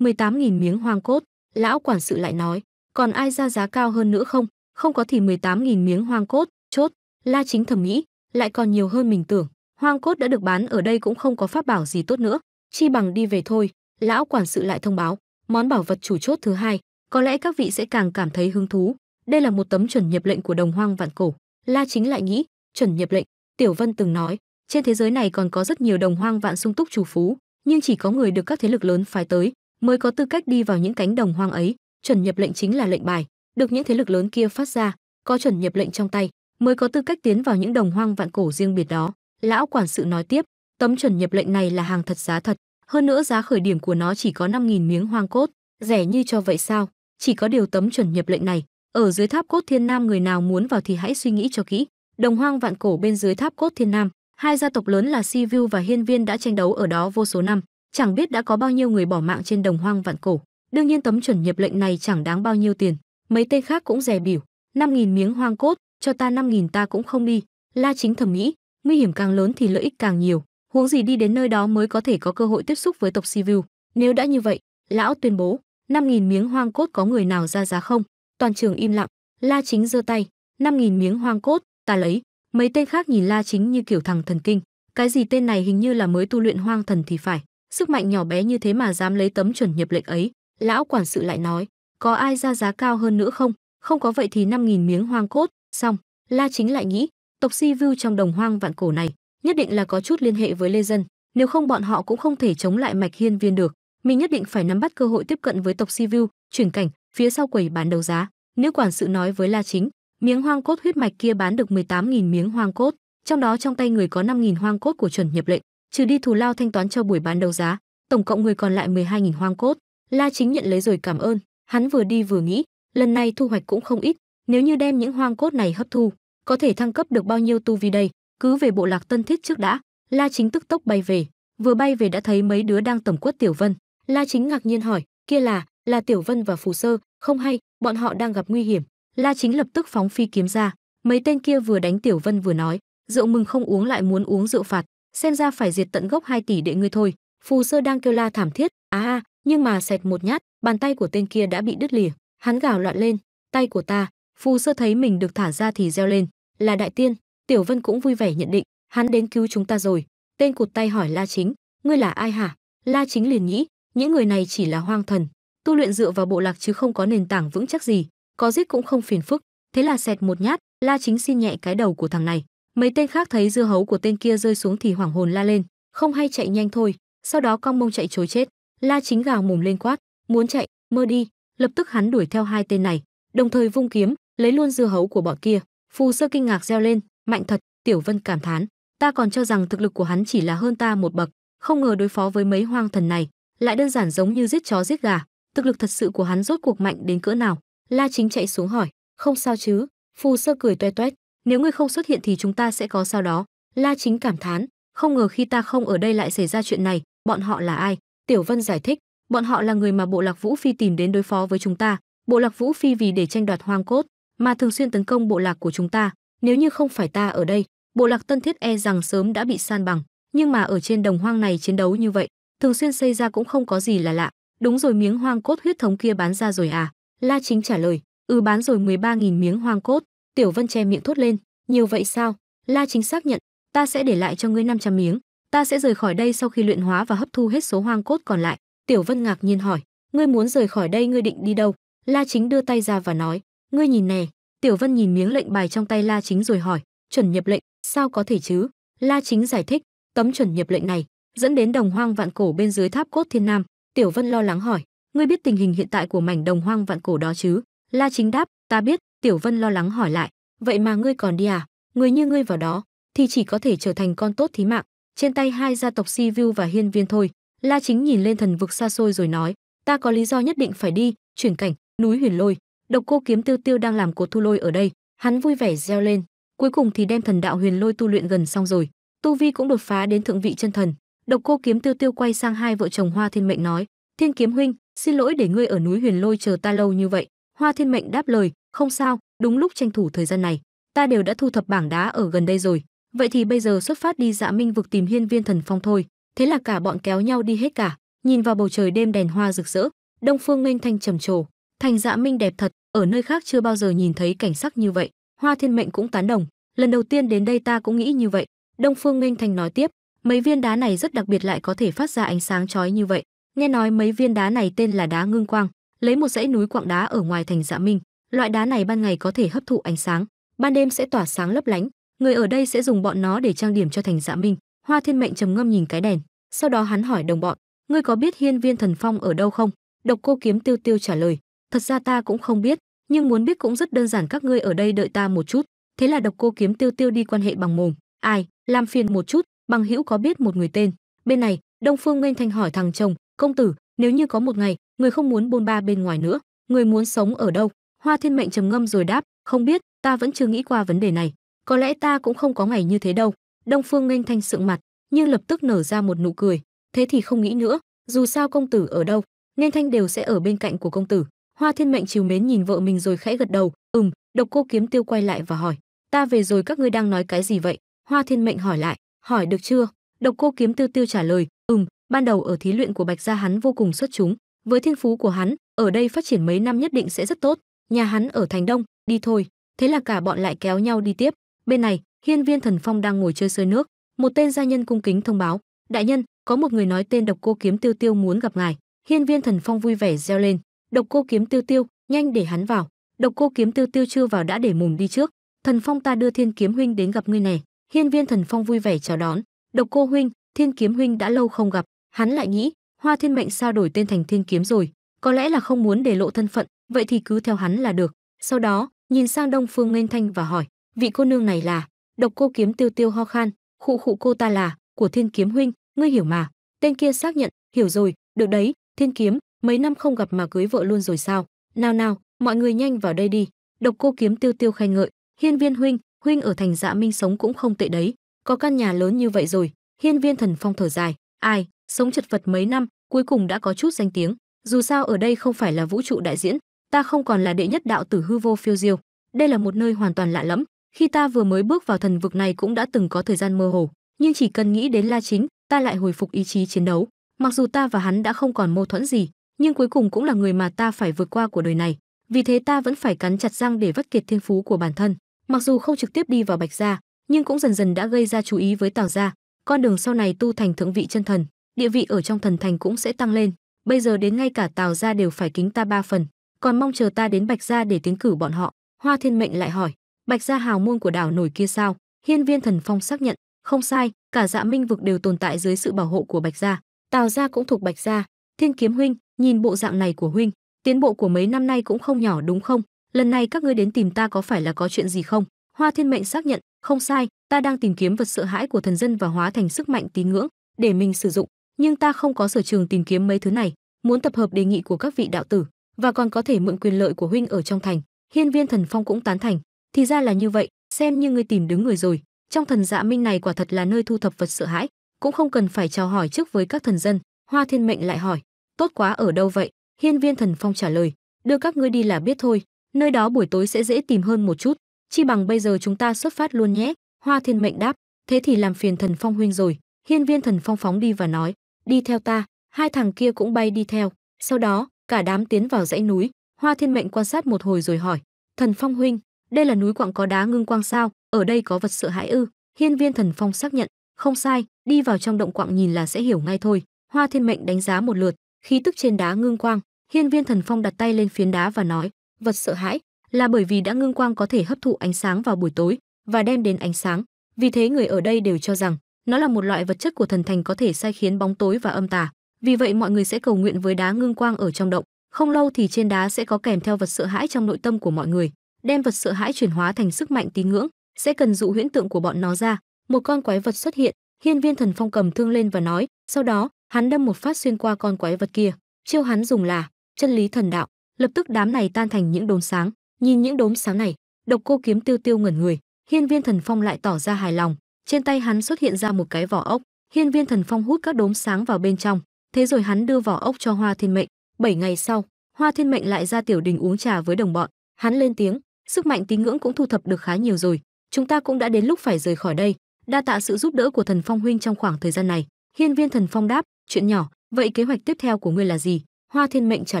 18.000 miếng hoang cốt, lão quản sự lại nói, còn ai ra giá cao hơn nữa không? Không có thì 18.000 miếng hoang cốt, chốt, La Chính thẩm nghĩ, lại còn nhiều hơn mình tưởng, hoang cốt đã được bán ở đây cũng không có pháp bảo gì tốt nữa, chi bằng đi về thôi, lão quản sự lại thông báo, món bảo vật chủ chốt thứ hai, có lẽ các vị sẽ càng cảm thấy hứng thú. Đây là một tấm chuẩn nhập lệnh của đồng hoang vạn cổ. La Chính lại nghĩ, chuẩn nhập lệnh, Tiểu Vân từng nói, trên thế giới này còn có rất nhiều đồng hoang vạn sung túc chủ phú, nhưng chỉ có người được các thế lực lớn phái tới mới có tư cách đi vào những cánh đồng hoang ấy. Chuẩn nhập lệnh chính là lệnh bài, được những thế lực lớn kia phát ra, có chuẩn nhập lệnh trong tay mới có tư cách tiến vào những đồng hoang vạn cổ riêng biệt đó. Lão quản sự nói tiếp, Tấm chuẩn nhập lệnh này là hàng thật giá thật, hơn nữa giá khởi điểm của nó chỉ có 5.000 miếng hoang cốt, rẻ như cho vậy sao? Chỉ có điều tấm chuẩn nhập lệnh này, ở dưới tháp cốt thiên nam người nào muốn vào thì hãy suy nghĩ cho kỹ. Đồng hoang vạn cổ bên dưới tháp cốt thiên nam, hai gia tộc lớn là Si View và Hiên Viên đã tranh đấu ở đó vô số năm, chẳng biết đã có bao nhiêu người bỏ mạng trên đồng hoang vạn cổ. Đương nhiên tấm chuẩn nhập lệnh này chẳng đáng bao nhiêu tiền, mấy tên khác cũng rẻ biểu, 5.000 miếng hoang cốt, cho ta 5.000 ta cũng không đi. La chính thẩm nghĩ, nguy hiểm càng lớn thì lợi ích càng nhiều, huống gì đi đến nơi đó mới có thể có cơ hội tiếp xúc với tộc Sivu. Nếu đã như vậy, lão tuyên bố, 5000 miếng hoang cốt có người nào ra giá không? Toàn trường im lặng, La Chính giơ tay, 5000 miếng hoang cốt, ta lấy. Mấy tên khác nhìn La Chính như kiểu thằng thần kinh, cái gì tên này hình như là mới tu luyện hoang thần thì phải, sức mạnh nhỏ bé như thế mà dám lấy tấm chuẩn nhập lệnh ấy. Lão quản sự lại nói, có ai ra giá cao hơn nữa không? Không có vậy thì 5000 miếng hoang cốt, xong. La Chính lại nghĩ, tộc Si Vưu trong đồng hoang vạn cổ này, nhất định là có chút liên hệ với Lê Dân, nếu không bọn họ cũng không thể chống lại Mạch Hiên Viên được. Mình nhất định phải nắm bắt cơ hội tiếp cận với tộc Si View, chuyển cảnh, phía sau quầy bán đấu giá. Nữ quản sự nói với La Chính, miếng hoang cốt huyết mạch kia bán được 18.000 miếng hoang cốt, trong đó trong tay người có 5.000 hoang cốt của chuẩn nhập lệnh, trừ đi thù lao thanh toán cho buổi bán đấu giá, tổng cộng người còn lại 12.000 hoang cốt. La Chính nhận lấy rồi cảm ơn, hắn vừa đi vừa nghĩ, lần này thu hoạch cũng không ít, nếu như đem những hoang cốt này hấp thu, có thể thăng cấp được bao nhiêu tu vi đây? cứ về bộ lạc tân thiết trước đã la chính tức tốc bay về vừa bay về đã thấy mấy đứa đang tẩm quất tiểu vân la chính ngạc nhiên hỏi kia là là tiểu vân và phù sơ không hay bọn họ đang gặp nguy hiểm la chính lập tức phóng phi kiếm ra mấy tên kia vừa đánh tiểu vân vừa nói rượu mừng không uống lại muốn uống rượu phạt xem ra phải diệt tận gốc 2 tỷ đệ ngươi thôi phù sơ đang kêu la thảm thiết á à, nhưng mà xẹt một nhát bàn tay của tên kia đã bị đứt lìa hắn gào loạn lên tay của ta phù sơ thấy mình được thả ra thì reo lên là đại tiên Tiểu Vân cũng vui vẻ nhận định, hắn đến cứu chúng ta rồi. Tên cụt tay hỏi La Chính, ngươi là ai hả? La Chính liền nghĩ, những người này chỉ là hoang thần, tu luyện dựa vào bộ lạc chứ không có nền tảng vững chắc gì, có giết cũng không phiền phức. Thế là xẹt một nhát, La Chính xin nhẹ cái đầu của thằng này. Mấy tên khác thấy dưa hấu của tên kia rơi xuống thì hoảng hồn la lên, không hay chạy nhanh thôi, sau đó cong mông chạy trối chết. La Chính gào mồm lên quát, muốn chạy, mơ đi, lập tức hắn đuổi theo hai tên này, đồng thời vung kiếm, lấy luôn dưa hấu của bọn kia. Phù Sơ kinh ngạc reo lên, mạnh thật tiểu vân cảm thán ta còn cho rằng thực lực của hắn chỉ là hơn ta một bậc không ngờ đối phó với mấy hoang thần này lại đơn giản giống như giết chó giết gà thực lực thật sự của hắn rốt cuộc mạnh đến cỡ nào la chính chạy xuống hỏi không sao chứ phù sơ cười toe toét nếu ngươi không xuất hiện thì chúng ta sẽ có sao đó la chính cảm thán không ngờ khi ta không ở đây lại xảy ra chuyện này bọn họ là ai tiểu vân giải thích bọn họ là người mà bộ lạc vũ phi tìm đến đối phó với chúng ta bộ lạc vũ phi vì để tranh đoạt hoang cốt mà thường xuyên tấn công bộ lạc của chúng ta nếu như không phải ta ở đây bộ lạc tân thiết e rằng sớm đã bị san bằng nhưng mà ở trên đồng hoang này chiến đấu như vậy thường xuyên xây ra cũng không có gì là lạ đúng rồi miếng hoang cốt huyết thống kia bán ra rồi à la chính trả lời ừ bán rồi 13.000 miếng hoang cốt tiểu vân che miệng thốt lên nhiều vậy sao la chính xác nhận ta sẽ để lại cho ngươi 500 miếng ta sẽ rời khỏi đây sau khi luyện hóa và hấp thu hết số hoang cốt còn lại tiểu vân ngạc nhiên hỏi ngươi muốn rời khỏi đây ngươi định đi đâu la chính đưa tay ra và nói ngươi nhìn nè Tiểu Vân nhìn miếng lệnh bài trong tay La Chính rồi hỏi, "Chuẩn nhập lệnh, sao có thể chứ?" La Chính giải thích, "Tấm chuẩn nhập lệnh này dẫn đến đồng hoang vạn cổ bên dưới tháp cốt thiên nam." Tiểu Vân lo lắng hỏi, "Ngươi biết tình hình hiện tại của mảnh đồng hoang vạn cổ đó chứ?" La Chính đáp, "Ta biết." Tiểu Vân lo lắng hỏi lại, "Vậy mà ngươi còn đi à? Người như ngươi vào đó thì chỉ có thể trở thành con tốt thí mạng, trên tay hai gia tộc Si View và Hiên Viên thôi." La Chính nhìn lên thần vực xa xôi rồi nói, "Ta có lý do nhất định phải đi, chuyển cảnh, núi Huyền Lôi, Độc cô kiếm tiêu tiêu đang làm cột thu lôi ở đây, hắn vui vẻ reo lên, cuối cùng thì đem thần đạo huyền lôi tu luyện gần xong rồi, tu vi cũng đột phá đến thượng vị chân thần. Độc cô kiếm tiêu tiêu quay sang hai vợ chồng Hoa Thiên Mệnh nói: "Thiên kiếm huynh, xin lỗi để ngươi ở núi Huyền Lôi chờ ta lâu như vậy." Hoa Thiên Mệnh đáp lời: "Không sao, đúng lúc tranh thủ thời gian này, ta đều đã thu thập bảng đá ở gần đây rồi, vậy thì bây giờ xuất phát đi Dạ Minh vực tìm Hiên Viên Thần Phong thôi." Thế là cả bọn kéo nhau đi hết cả, nhìn vào bầu trời đêm đèn hoa rực rỡ, đông phương mênh thanh trầm trồ, thành Dạ Minh đẹp thật, ở nơi khác chưa bao giờ nhìn thấy cảnh sắc như vậy hoa thiên mệnh cũng tán đồng lần đầu tiên đến đây ta cũng nghĩ như vậy đông phương Minh thành nói tiếp mấy viên đá này rất đặc biệt lại có thể phát ra ánh sáng chói như vậy nghe nói mấy viên đá này tên là đá ngưng quang lấy một dãy núi quạng đá ở ngoài thành dạ minh loại đá này ban ngày có thể hấp thụ ánh sáng ban đêm sẽ tỏa sáng lấp lánh người ở đây sẽ dùng bọn nó để trang điểm cho thành dạ minh hoa thiên mệnh trầm ngâm nhìn cái đèn sau đó hắn hỏi đồng bọn ngươi có biết hiên viên thần phong ở đâu không độc cô kiếm tiêu tiêu trả lời thật ra ta cũng không biết nhưng muốn biết cũng rất đơn giản các ngươi ở đây đợi ta một chút thế là độc cô kiếm tiêu tiêu đi quan hệ bằng mồm ai làm phiền một chút bằng hữu có biết một người tên bên này đông phương nguyên thanh hỏi thằng chồng công tử nếu như có một ngày người không muốn bôn ba bên ngoài nữa người muốn sống ở đâu hoa thiên mệnh trầm ngâm rồi đáp không biết ta vẫn chưa nghĩ qua vấn đề này có lẽ ta cũng không có ngày như thế đâu đông phương nghênh thanh sượng mặt nhưng lập tức nở ra một nụ cười thế thì không nghĩ nữa dù sao công tử ở đâu nên thanh đều sẽ ở bên cạnh của công tử Hoa Thiên Mệnh chiều mến nhìn vợ mình rồi khẽ gật đầu, "Ừm." Độc Cô Kiếm Tiêu quay lại và hỏi, "Ta về rồi các ngươi đang nói cái gì vậy?" Hoa Thiên Mệnh hỏi lại, "Hỏi được chưa?" Độc Cô Kiếm Tiêu Tiêu trả lời, "Ừm, ban đầu ở thí luyện của Bạch gia hắn vô cùng xuất chúng, với thiên phú của hắn, ở đây phát triển mấy năm nhất định sẽ rất tốt, nhà hắn ở Thành Đông, đi thôi." Thế là cả bọn lại kéo nhau đi tiếp. Bên này, Hiên Viên Thần Phong đang ngồi chơi sơi nước, một tên gia nhân cung kính thông báo, "Đại nhân, có một người nói tên Độc Cô Kiếm Tiêu Tiêu muốn gặp ngài." Hiên Viên Thần Phong vui vẻ reo lên, độc cô kiếm tiêu tiêu nhanh để hắn vào độc cô kiếm tiêu tiêu chưa vào đã để mồm đi trước thần phong ta đưa thiên kiếm huynh đến gặp ngươi này hiên viên thần phong vui vẻ chào đón độc cô huynh thiên kiếm huynh đã lâu không gặp hắn lại nghĩ hoa thiên mệnh sao đổi tên thành thiên kiếm rồi có lẽ là không muốn để lộ thân phận vậy thì cứ theo hắn là được sau đó nhìn sang đông phương nghênh thanh và hỏi vị cô nương này là độc cô kiếm tiêu tiêu ho khan khụ khụ cô ta là của thiên kiếm huynh ngươi hiểu mà tên kia xác nhận hiểu rồi được đấy thiên kiếm mấy năm không gặp mà cưới vợ luôn rồi sao? Nào nào, mọi người nhanh vào đây đi." Độc Cô Kiếm Tiêu Tiêu khen ngợi, "Hiên Viên huynh, huynh ở thành Dạ Minh sống cũng không tệ đấy, có căn nhà lớn như vậy rồi." Hiên Viên Thần Phong thở dài, "Ai, sống chật vật mấy năm, cuối cùng đã có chút danh tiếng, dù sao ở đây không phải là vũ trụ đại diễn, ta không còn là đệ nhất đạo tử hư vô phiêu diêu, đây là một nơi hoàn toàn lạ lẫm, khi ta vừa mới bước vào thần vực này cũng đã từng có thời gian mơ hồ, nhưng chỉ cần nghĩ đến La Chính, ta lại hồi phục ý chí chiến đấu, mặc dù ta và hắn đã không còn mâu thuẫn gì, nhưng cuối cùng cũng là người mà ta phải vượt qua của đời này vì thế ta vẫn phải cắn chặt răng để vắt kiệt thiên phú của bản thân mặc dù không trực tiếp đi vào bạch gia nhưng cũng dần dần đã gây ra chú ý với tào gia con đường sau này tu thành thượng vị chân thần địa vị ở trong thần thành cũng sẽ tăng lên bây giờ đến ngay cả tào gia đều phải kính ta ba phần còn mong chờ ta đến bạch gia để tiến cử bọn họ hoa thiên mệnh lại hỏi bạch gia hào môn của đảo nổi kia sao hiên viên thần phong xác nhận không sai cả dạ minh vực đều tồn tại dưới sự bảo hộ của bạch gia tào gia cũng thuộc bạch gia thiên kiếm huynh nhìn bộ dạng này của huynh, tiến bộ của mấy năm nay cũng không nhỏ đúng không? Lần này các ngươi đến tìm ta có phải là có chuyện gì không? Hoa Thiên Mệnh xác nhận, không sai, ta đang tìm kiếm vật sợ hãi của thần dân và hóa thành sức mạnh tín ngưỡng để mình sử dụng, nhưng ta không có sở trường tìm kiếm mấy thứ này, muốn tập hợp đề nghị của các vị đạo tử và còn có thể mượn quyền lợi của huynh ở trong thành. Hiên Viên Thần Phong cũng tán thành, thì ra là như vậy, xem như ngươi tìm đúng người rồi. Trong thần dạ minh này quả thật là nơi thu thập vật sợ hãi, cũng không cần phải chào hỏi trước với các thần dân. Hoa Thiên Mệnh lại hỏi, tốt quá ở đâu vậy hiên viên thần phong trả lời đưa các ngươi đi là biết thôi nơi đó buổi tối sẽ dễ tìm hơn một chút chi bằng bây giờ chúng ta xuất phát luôn nhé hoa thiên mệnh đáp thế thì làm phiền thần phong huynh rồi hiên viên thần phong phóng đi và nói đi theo ta hai thằng kia cũng bay đi theo sau đó cả đám tiến vào dãy núi hoa thiên mệnh quan sát một hồi rồi hỏi thần phong huynh đây là núi quặng có đá ngưng quang sao ở đây có vật sợ hãi ư hiên viên thần phong xác nhận không sai đi vào trong động quặng nhìn là sẽ hiểu ngay thôi hoa thiên mệnh đánh giá một lượt khí tức trên đá ngưng quang hiên viên thần phong đặt tay lên phiến đá và nói vật sợ hãi là bởi vì đã ngưng quang có thể hấp thụ ánh sáng vào buổi tối và đem đến ánh sáng vì thế người ở đây đều cho rằng nó là một loại vật chất của thần thành có thể sai khiến bóng tối và âm tà vì vậy mọi người sẽ cầu nguyện với đá ngưng quang ở trong động không lâu thì trên đá sẽ có kèm theo vật sợ hãi trong nội tâm của mọi người đem vật sợ hãi chuyển hóa thành sức mạnh tín ngưỡng sẽ cần dụ huyễn tượng của bọn nó ra một con quái vật xuất hiện hiên viên thần phong cầm thương lên và nói sau đó hắn đâm một phát xuyên qua con quái vật kia chiêu hắn dùng là chân lý thần đạo lập tức đám này tan thành những đốm sáng nhìn những đốm sáng này độc cô kiếm tiêu tiêu ngẩn người hiên viên thần phong lại tỏ ra hài lòng trên tay hắn xuất hiện ra một cái vỏ ốc hiên viên thần phong hút các đốm sáng vào bên trong thế rồi hắn đưa vỏ ốc cho hoa thiên mệnh bảy ngày sau hoa thiên mệnh lại ra tiểu đình uống trà với đồng bọn hắn lên tiếng sức mạnh tín ngưỡng cũng thu thập được khá nhiều rồi chúng ta cũng đã đến lúc phải rời khỏi đây đa tạ sự giúp đỡ của thần phong huynh trong khoảng thời gian này hiên viên thần phong đáp chuyện nhỏ vậy kế hoạch tiếp theo của ngươi là gì hoa thiên mệnh trả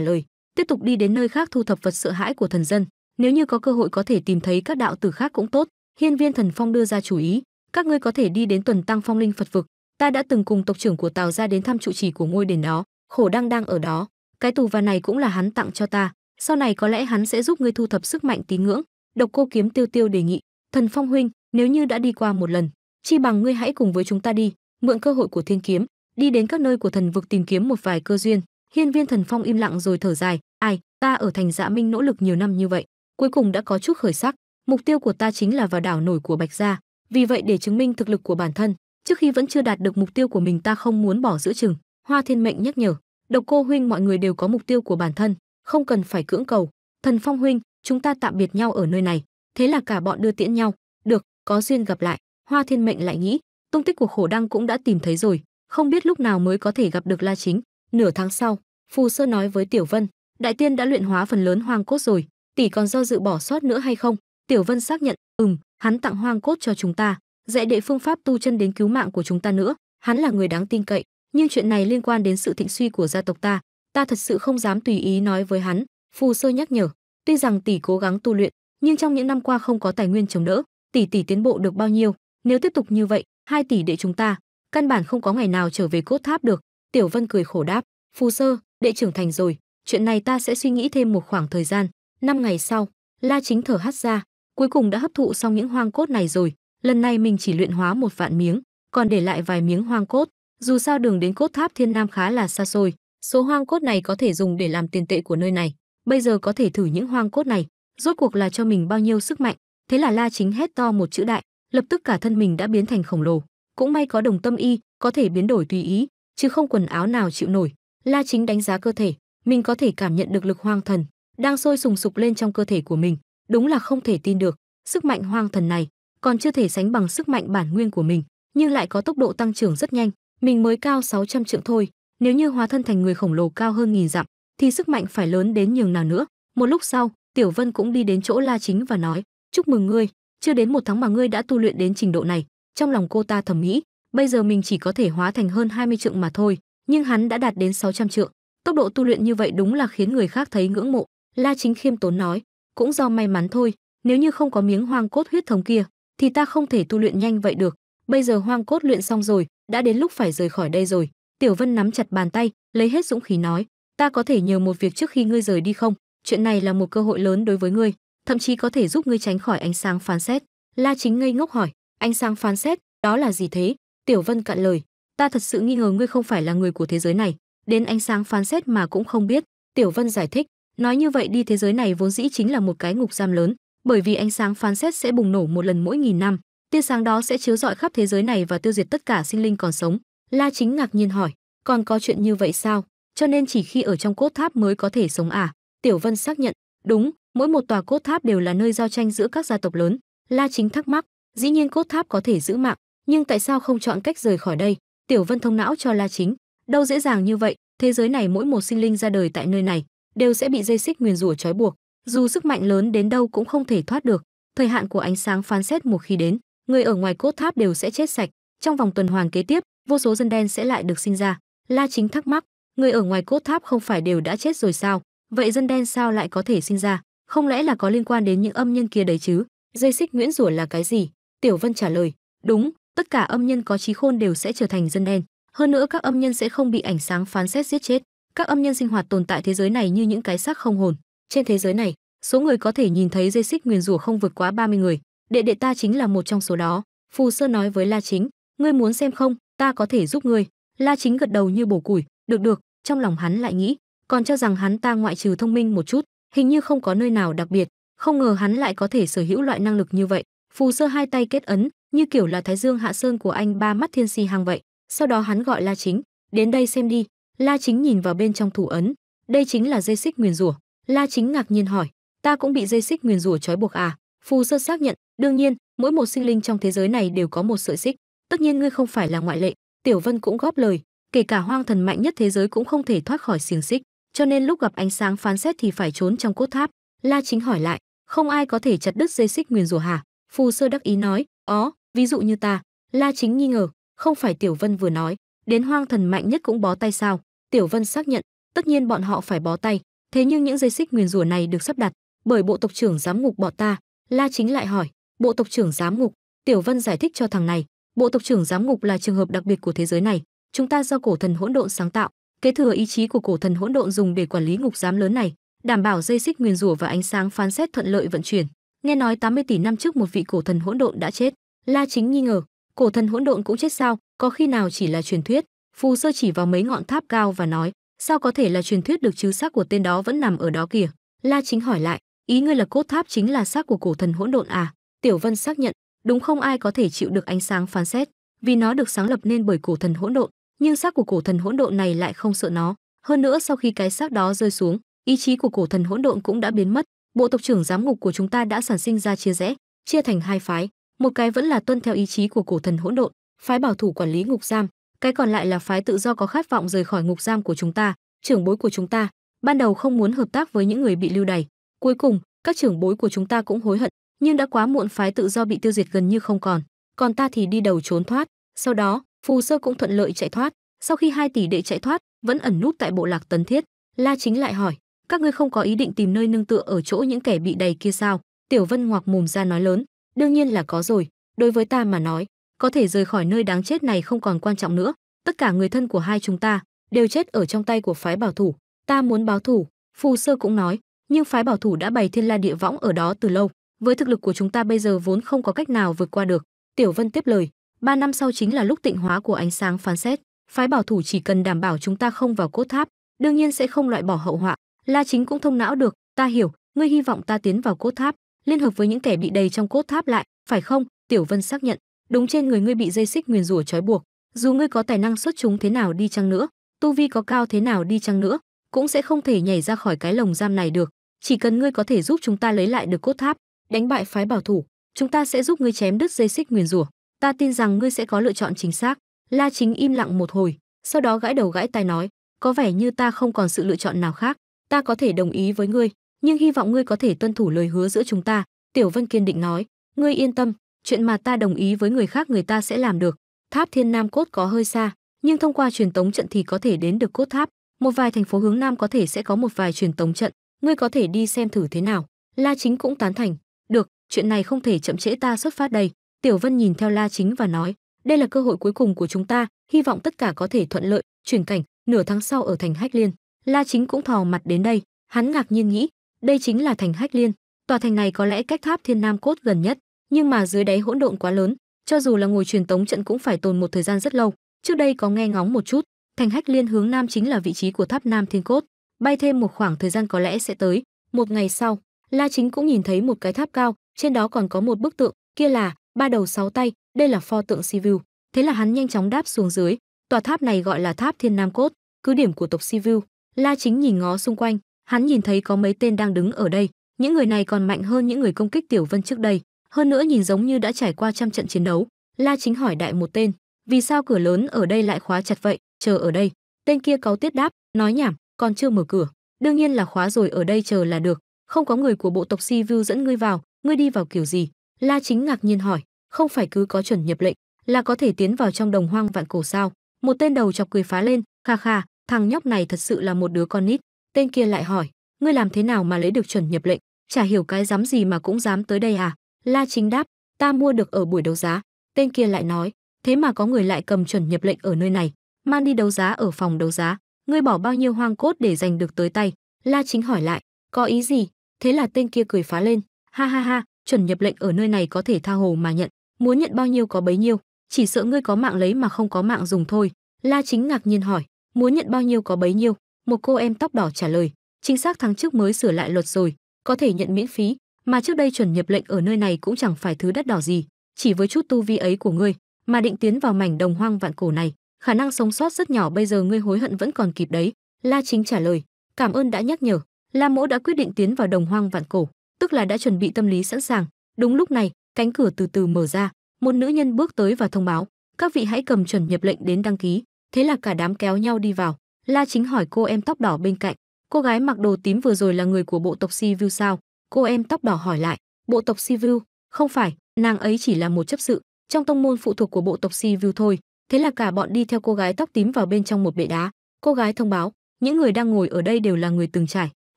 lời tiếp tục đi đến nơi khác thu thập vật sợ hãi của thần dân nếu như có cơ hội có thể tìm thấy các đạo tử khác cũng tốt hiên viên thần phong đưa ra chủ ý các ngươi có thể đi đến tuần tăng phong linh phật vực ta đã từng cùng tộc trưởng của tào gia đến thăm trụ trì của ngôi đền đó khổ đăng đang ở đó cái tù và này cũng là hắn tặng cho ta sau này có lẽ hắn sẽ giúp ngươi thu thập sức mạnh tín ngưỡng độc cô kiếm tiêu tiêu đề nghị thần phong huynh nếu như đã đi qua một lần chi bằng ngươi hãy cùng với chúng ta đi mượn cơ hội của thiên kiếm đi đến các nơi của thần vực tìm kiếm một vài cơ duyên hiên viên thần phong im lặng rồi thở dài ai ta ở thành dạ minh nỗ lực nhiều năm như vậy cuối cùng đã có chút khởi sắc mục tiêu của ta chính là vào đảo nổi của bạch gia vì vậy để chứng minh thực lực của bản thân trước khi vẫn chưa đạt được mục tiêu của mình ta không muốn bỏ giữa chừng hoa thiên mệnh nhắc nhở độc cô huynh mọi người đều có mục tiêu của bản thân không cần phải cưỡng cầu thần phong huynh chúng ta tạm biệt nhau ở nơi này thế là cả bọn đưa tiễn nhau được có duyên gặp lại hoa thiên mệnh lại nghĩ tung tích của khổ đăng cũng đã tìm thấy rồi không biết lúc nào mới có thể gặp được La Chính. Nửa tháng sau, Phù Sơ nói với Tiểu Vân, đại tiên đã luyện hóa phần lớn hoang cốt rồi, tỷ còn do dự bỏ sót nữa hay không? Tiểu Vân xác nhận, ừm, hắn tặng hoang cốt cho chúng ta, dạy đệ phương pháp tu chân đến cứu mạng của chúng ta nữa, hắn là người đáng tin cậy, nhưng chuyện này liên quan đến sự thịnh suy của gia tộc ta, ta thật sự không dám tùy ý nói với hắn, Phù Sơ nhắc nhở, tuy rằng tỷ cố gắng tu luyện, nhưng trong những năm qua không có tài nguyên chống đỡ, tỷ tỷ tiến bộ được bao nhiêu, nếu tiếp tục như vậy, hai tỷ đệ chúng ta, căn bản không có ngày nào trở về cốt tháp được tiểu vân cười khổ đáp phù sơ đệ trưởng thành rồi chuyện này ta sẽ suy nghĩ thêm một khoảng thời gian năm ngày sau la chính thở hắt ra cuối cùng đã hấp thụ xong những hoang cốt này rồi lần này mình chỉ luyện hóa một vạn miếng còn để lại vài miếng hoang cốt dù sao đường đến cốt tháp thiên nam khá là xa xôi số hoang cốt này có thể dùng để làm tiền tệ của nơi này bây giờ có thể thử những hoang cốt này rốt cuộc là cho mình bao nhiêu sức mạnh thế là la chính hét to một chữ đại lập tức cả thân mình đã biến thành khổng lồ cũng may có đồng tâm y, có thể biến đổi tùy ý, chứ không quần áo nào chịu nổi. La Chính đánh giá cơ thể, mình có thể cảm nhận được lực hoang thần đang sôi sùng sục lên trong cơ thể của mình, đúng là không thể tin được, sức mạnh hoang thần này còn chưa thể sánh bằng sức mạnh bản nguyên của mình, nhưng lại có tốc độ tăng trưởng rất nhanh, mình mới cao 600 trượng thôi, nếu như hóa thân thành người khổng lồ cao hơn nghìn dặm, thì sức mạnh phải lớn đến nhường nào nữa. Một lúc sau, Tiểu Vân cũng đi đến chỗ La Chính và nói: "Chúc mừng ngươi, chưa đến một tháng mà ngươi đã tu luyện đến trình độ này, trong lòng cô ta thầm nghĩ, bây giờ mình chỉ có thể hóa thành hơn 20 trượng mà thôi, nhưng hắn đã đạt đến 600 trượng. Tốc độ tu luyện như vậy đúng là khiến người khác thấy ngưỡng mộ. La Chính khiêm tốn nói, cũng do may mắn thôi, nếu như không có miếng hoang cốt huyết thống kia, thì ta không thể tu luyện nhanh vậy được. Bây giờ hoang cốt luyện xong rồi, đã đến lúc phải rời khỏi đây rồi. Tiểu Vân nắm chặt bàn tay, lấy hết dũng khí nói, ta có thể nhờ một việc trước khi ngươi rời đi không? Chuyện này là một cơ hội lớn đối với ngươi, thậm chí có thể giúp ngươi tránh khỏi ánh sáng phán xét. La Chính ngây ngốc hỏi, anh sang phán xét đó là gì thế tiểu vân cạn lời ta thật sự nghi ngờ ngươi không phải là người của thế giới này đến anh sáng phán xét mà cũng không biết tiểu vân giải thích nói như vậy đi thế giới này vốn dĩ chính là một cái ngục giam lớn bởi vì ánh sáng phán xét sẽ bùng nổ một lần mỗi nghìn năm tia sáng đó sẽ chiếu rọi khắp thế giới này và tiêu diệt tất cả sinh linh còn sống la chính ngạc nhiên hỏi còn có chuyện như vậy sao cho nên chỉ khi ở trong cốt tháp mới có thể sống à tiểu vân xác nhận đúng mỗi một tòa cốt tháp đều là nơi giao tranh giữa các gia tộc lớn la chính thắc mắc dĩ nhiên cốt tháp có thể giữ mạng nhưng tại sao không chọn cách rời khỏi đây tiểu vân thông não cho la chính đâu dễ dàng như vậy thế giới này mỗi một sinh linh ra đời tại nơi này đều sẽ bị dây xích nguyền rủa trói buộc dù sức mạnh lớn đến đâu cũng không thể thoát được thời hạn của ánh sáng phán xét một khi đến người ở ngoài cốt tháp đều sẽ chết sạch trong vòng tuần hoàn kế tiếp vô số dân đen sẽ lại được sinh ra la chính thắc mắc người ở ngoài cốt tháp không phải đều đã chết rồi sao vậy dân đen sao lại có thể sinh ra không lẽ là có liên quan đến những âm nhân kia đấy chứ dây xích nguyễn rủa là cái gì Tiểu Vân trả lời, đúng, tất cả âm nhân có trí khôn đều sẽ trở thành dân đen, hơn nữa các âm nhân sẽ không bị ánh sáng phán xét giết chết. Các âm nhân sinh hoạt tồn tại thế giới này như những cái xác không hồn. Trên thế giới này, số người có thể nhìn thấy dây xích nguyền rủa không vượt quá 30 người, đệ đệ ta chính là một trong số đó. Phù Sơ nói với La Chính, ngươi muốn xem không, ta có thể giúp ngươi. La Chính gật đầu như bổ củi, được được, trong lòng hắn lại nghĩ, còn cho rằng hắn ta ngoại trừ thông minh một chút, hình như không có nơi nào đặc biệt, không ngờ hắn lại có thể sở hữu loại năng lực như vậy phù sơ hai tay kết ấn như kiểu là thái dương hạ sơn của anh ba mắt thiên si hàng vậy sau đó hắn gọi la chính đến đây xem đi la chính nhìn vào bên trong thủ ấn đây chính là dây xích nguyền rủa la chính ngạc nhiên hỏi ta cũng bị dây xích nguyền rủa trói buộc à phù sơ xác nhận đương nhiên mỗi một sinh linh trong thế giới này đều có một sợi xích tất nhiên ngươi không phải là ngoại lệ tiểu vân cũng góp lời kể cả hoang thần mạnh nhất thế giới cũng không thể thoát khỏi xiềng xích cho nên lúc gặp ánh sáng phán xét thì phải trốn trong cốt tháp la chính hỏi lại không ai có thể chặt đứt dây xích nguyền rủa hả Phù Sơ đắc ý nói, "Ó, ví dụ như ta." La Chính nghi ngờ, "Không phải Tiểu Vân vừa nói, đến hoang thần mạnh nhất cũng bó tay sao?" Tiểu Vân xác nhận, tất nhiên bọn họ phải bó tay, thế nhưng những dây xích nguyền rủa này được sắp đặt bởi bộ tộc trưởng giám ngục bọn ta. La Chính lại hỏi, "Bộ tộc trưởng giám ngục?" Tiểu Vân giải thích cho thằng này, "Bộ tộc trưởng giám ngục là trường hợp đặc biệt của thế giới này, chúng ta do cổ thần hỗn độn sáng tạo, kế thừa ý chí của cổ thần hỗn độn dùng để quản lý ngục giám lớn này, đảm bảo dây xích nguyền rủa và ánh sáng phán xét thuận lợi vận chuyển nghe nói 80 tỷ năm trước một vị cổ thần hỗn độn đã chết. La Chính nghi ngờ, cổ thần hỗn độn cũng chết sao, có khi nào chỉ là truyền thuyết? Phù Sơ chỉ vào mấy ngọn tháp cao và nói, sao có thể là truyền thuyết được chứ xác của tên đó vẫn nằm ở đó kìa. La Chính hỏi lại, ý ngươi là cốt tháp chính là xác của cổ thần hỗn độn à? Tiểu Vân xác nhận, đúng không ai có thể chịu được ánh sáng phán xét, vì nó được sáng lập nên bởi cổ thần hỗn độn, nhưng xác của cổ thần hỗn độn này lại không sợ nó, hơn nữa sau khi cái xác đó rơi xuống, ý chí của cổ thần hỗn độn cũng đã biến mất, bộ tộc trưởng giám ngục của chúng ta đã sản sinh ra chia rẽ chia thành hai phái một cái vẫn là tuân theo ý chí của cổ thần hỗn độn phái bảo thủ quản lý ngục giam cái còn lại là phái tự do có khát vọng rời khỏi ngục giam của chúng ta trưởng bối của chúng ta ban đầu không muốn hợp tác với những người bị lưu đày cuối cùng các trưởng bối của chúng ta cũng hối hận nhưng đã quá muộn phái tự do bị tiêu diệt gần như không còn còn ta thì đi đầu trốn thoát sau đó phù sơ cũng thuận lợi chạy thoát sau khi hai tỷ đệ chạy thoát vẫn ẩn núp tại bộ lạc tấn thiết la chính lại hỏi các ngươi không có ý định tìm nơi nương tựa ở chỗ những kẻ bị đầy kia sao tiểu vân ngoạc mồm ra nói lớn đương nhiên là có rồi đối với ta mà nói có thể rời khỏi nơi đáng chết này không còn quan trọng nữa tất cả người thân của hai chúng ta đều chết ở trong tay của phái bảo thủ ta muốn báo thủ phù sơ cũng nói nhưng phái bảo thủ đã bày thiên la địa võng ở đó từ lâu với thực lực của chúng ta bây giờ vốn không có cách nào vượt qua được tiểu vân tiếp lời ba năm sau chính là lúc tịnh hóa của ánh sáng phán xét phái bảo thủ chỉ cần đảm bảo chúng ta không vào cốt tháp đương nhiên sẽ không loại bỏ hậu họa La Chính cũng thông não được, ta hiểu, ngươi hy vọng ta tiến vào cốt tháp, liên hợp với những kẻ bị đầy trong cốt tháp lại, phải không? Tiểu Vân xác nhận, đúng trên người ngươi bị dây xích nguyền rủa trói buộc, dù ngươi có tài năng xuất chúng thế nào đi chăng nữa, tu vi có cao thế nào đi chăng nữa, cũng sẽ không thể nhảy ra khỏi cái lồng giam này được, chỉ cần ngươi có thể giúp chúng ta lấy lại được cốt tháp, đánh bại phái bảo thủ, chúng ta sẽ giúp ngươi chém đứt dây xích nguyền rủa, ta tin rằng ngươi sẽ có lựa chọn chính xác. La Chính im lặng một hồi, sau đó gãi đầu gãi tai nói, có vẻ như ta không còn sự lựa chọn nào khác, ta có thể đồng ý với ngươi, nhưng hy vọng ngươi có thể tuân thủ lời hứa giữa chúng ta, Tiểu Vân kiên định nói, ngươi yên tâm, chuyện mà ta đồng ý với người khác người ta sẽ làm được. Tháp Thiên Nam Cốt có hơi xa, nhưng thông qua truyền tống trận thì có thể đến được cốt tháp, một vài thành phố hướng nam có thể sẽ có một vài truyền tống trận, ngươi có thể đi xem thử thế nào. La Chính cũng tán thành, được, chuyện này không thể chậm trễ ta xuất phát đây. Tiểu Vân nhìn theo La Chính và nói, đây là cơ hội cuối cùng của chúng ta, hy vọng tất cả có thể thuận lợi, chuyển cảnh, nửa tháng sau ở thành Hách Liên. La Chính cũng thò mặt đến đây, hắn ngạc nhiên nghĩ, đây chính là thành Hách Liên, tòa thành này có lẽ cách tháp Thiên Nam Cốt gần nhất, nhưng mà dưới đáy hỗn độn quá lớn, cho dù là ngồi truyền tống trận cũng phải tồn một thời gian rất lâu. Trước đây có nghe ngóng một chút, thành Hách Liên hướng nam chính là vị trí của tháp Nam Thiên Cốt, bay thêm một khoảng thời gian có lẽ sẽ tới. Một ngày sau, La Chính cũng nhìn thấy một cái tháp cao, trên đó còn có một bức tượng, kia là ba đầu sáu tay, đây là pho tượng Sivu. Thế là hắn nhanh chóng đáp xuống dưới, tòa tháp này gọi là tháp Thiên Nam Cốt, cứ điểm của tộc Sivu. La Chính nhìn ngó xung quanh, hắn nhìn thấy có mấy tên đang đứng ở đây, những người này còn mạnh hơn những người công kích Tiểu Vân trước đây, hơn nữa nhìn giống như đã trải qua trăm trận chiến đấu. La Chính hỏi đại một tên, vì sao cửa lớn ở đây lại khóa chặt vậy, chờ ở đây. Tên kia cáu tiết đáp, nói nhảm, còn chưa mở cửa, đương nhiên là khóa rồi ở đây chờ là được, không có người của bộ tộc Si Vu dẫn ngươi vào, ngươi đi vào kiểu gì? La Chính ngạc nhiên hỏi, không phải cứ có chuẩn nhập lệnh là có thể tiến vào trong đồng hoang vạn cổ sao? Một tên đầu chọc cười phá lên, kha kha, thằng nhóc này thật sự là một đứa con nít tên kia lại hỏi ngươi làm thế nào mà lấy được chuẩn nhập lệnh chả hiểu cái dám gì mà cũng dám tới đây à la chính đáp ta mua được ở buổi đấu giá tên kia lại nói thế mà có người lại cầm chuẩn nhập lệnh ở nơi này mang đi đấu giá ở phòng đấu giá ngươi bỏ bao nhiêu hoang cốt để giành được tới tay la chính hỏi lại có ý gì thế là tên kia cười phá lên ha ha ha chuẩn nhập lệnh ở nơi này có thể tha hồ mà nhận muốn nhận bao nhiêu có bấy nhiêu chỉ sợ ngươi có mạng lấy mà không có mạng dùng thôi la chính ngạc nhiên hỏi muốn nhận bao nhiêu có bấy nhiêu một cô em tóc đỏ trả lời chính xác tháng trước mới sửa lại luật rồi có thể nhận miễn phí mà trước đây chuẩn nhập lệnh ở nơi này cũng chẳng phải thứ đất đỏ gì chỉ với chút tu vi ấy của ngươi mà định tiến vào mảnh đồng hoang vạn cổ này khả năng sống sót rất nhỏ bây giờ ngươi hối hận vẫn còn kịp đấy la chính trả lời cảm ơn đã nhắc nhở la mỗ đã quyết định tiến vào đồng hoang vạn cổ tức là đã chuẩn bị tâm lý sẵn sàng đúng lúc này cánh cửa từ từ mở ra một nữ nhân bước tới và thông báo các vị hãy cầm chuẩn nhập lệnh đến đăng ký thế là cả đám kéo nhau đi vào la chính hỏi cô em tóc đỏ bên cạnh cô gái mặc đồ tím vừa rồi là người của bộ tộc si vu sao cô em tóc đỏ hỏi lại bộ tộc si vu không phải nàng ấy chỉ là một chấp sự trong tông môn phụ thuộc của bộ tộc si vu thôi thế là cả bọn đi theo cô gái tóc tím vào bên trong một bệ đá cô gái thông báo những người đang ngồi ở đây đều là người từng trải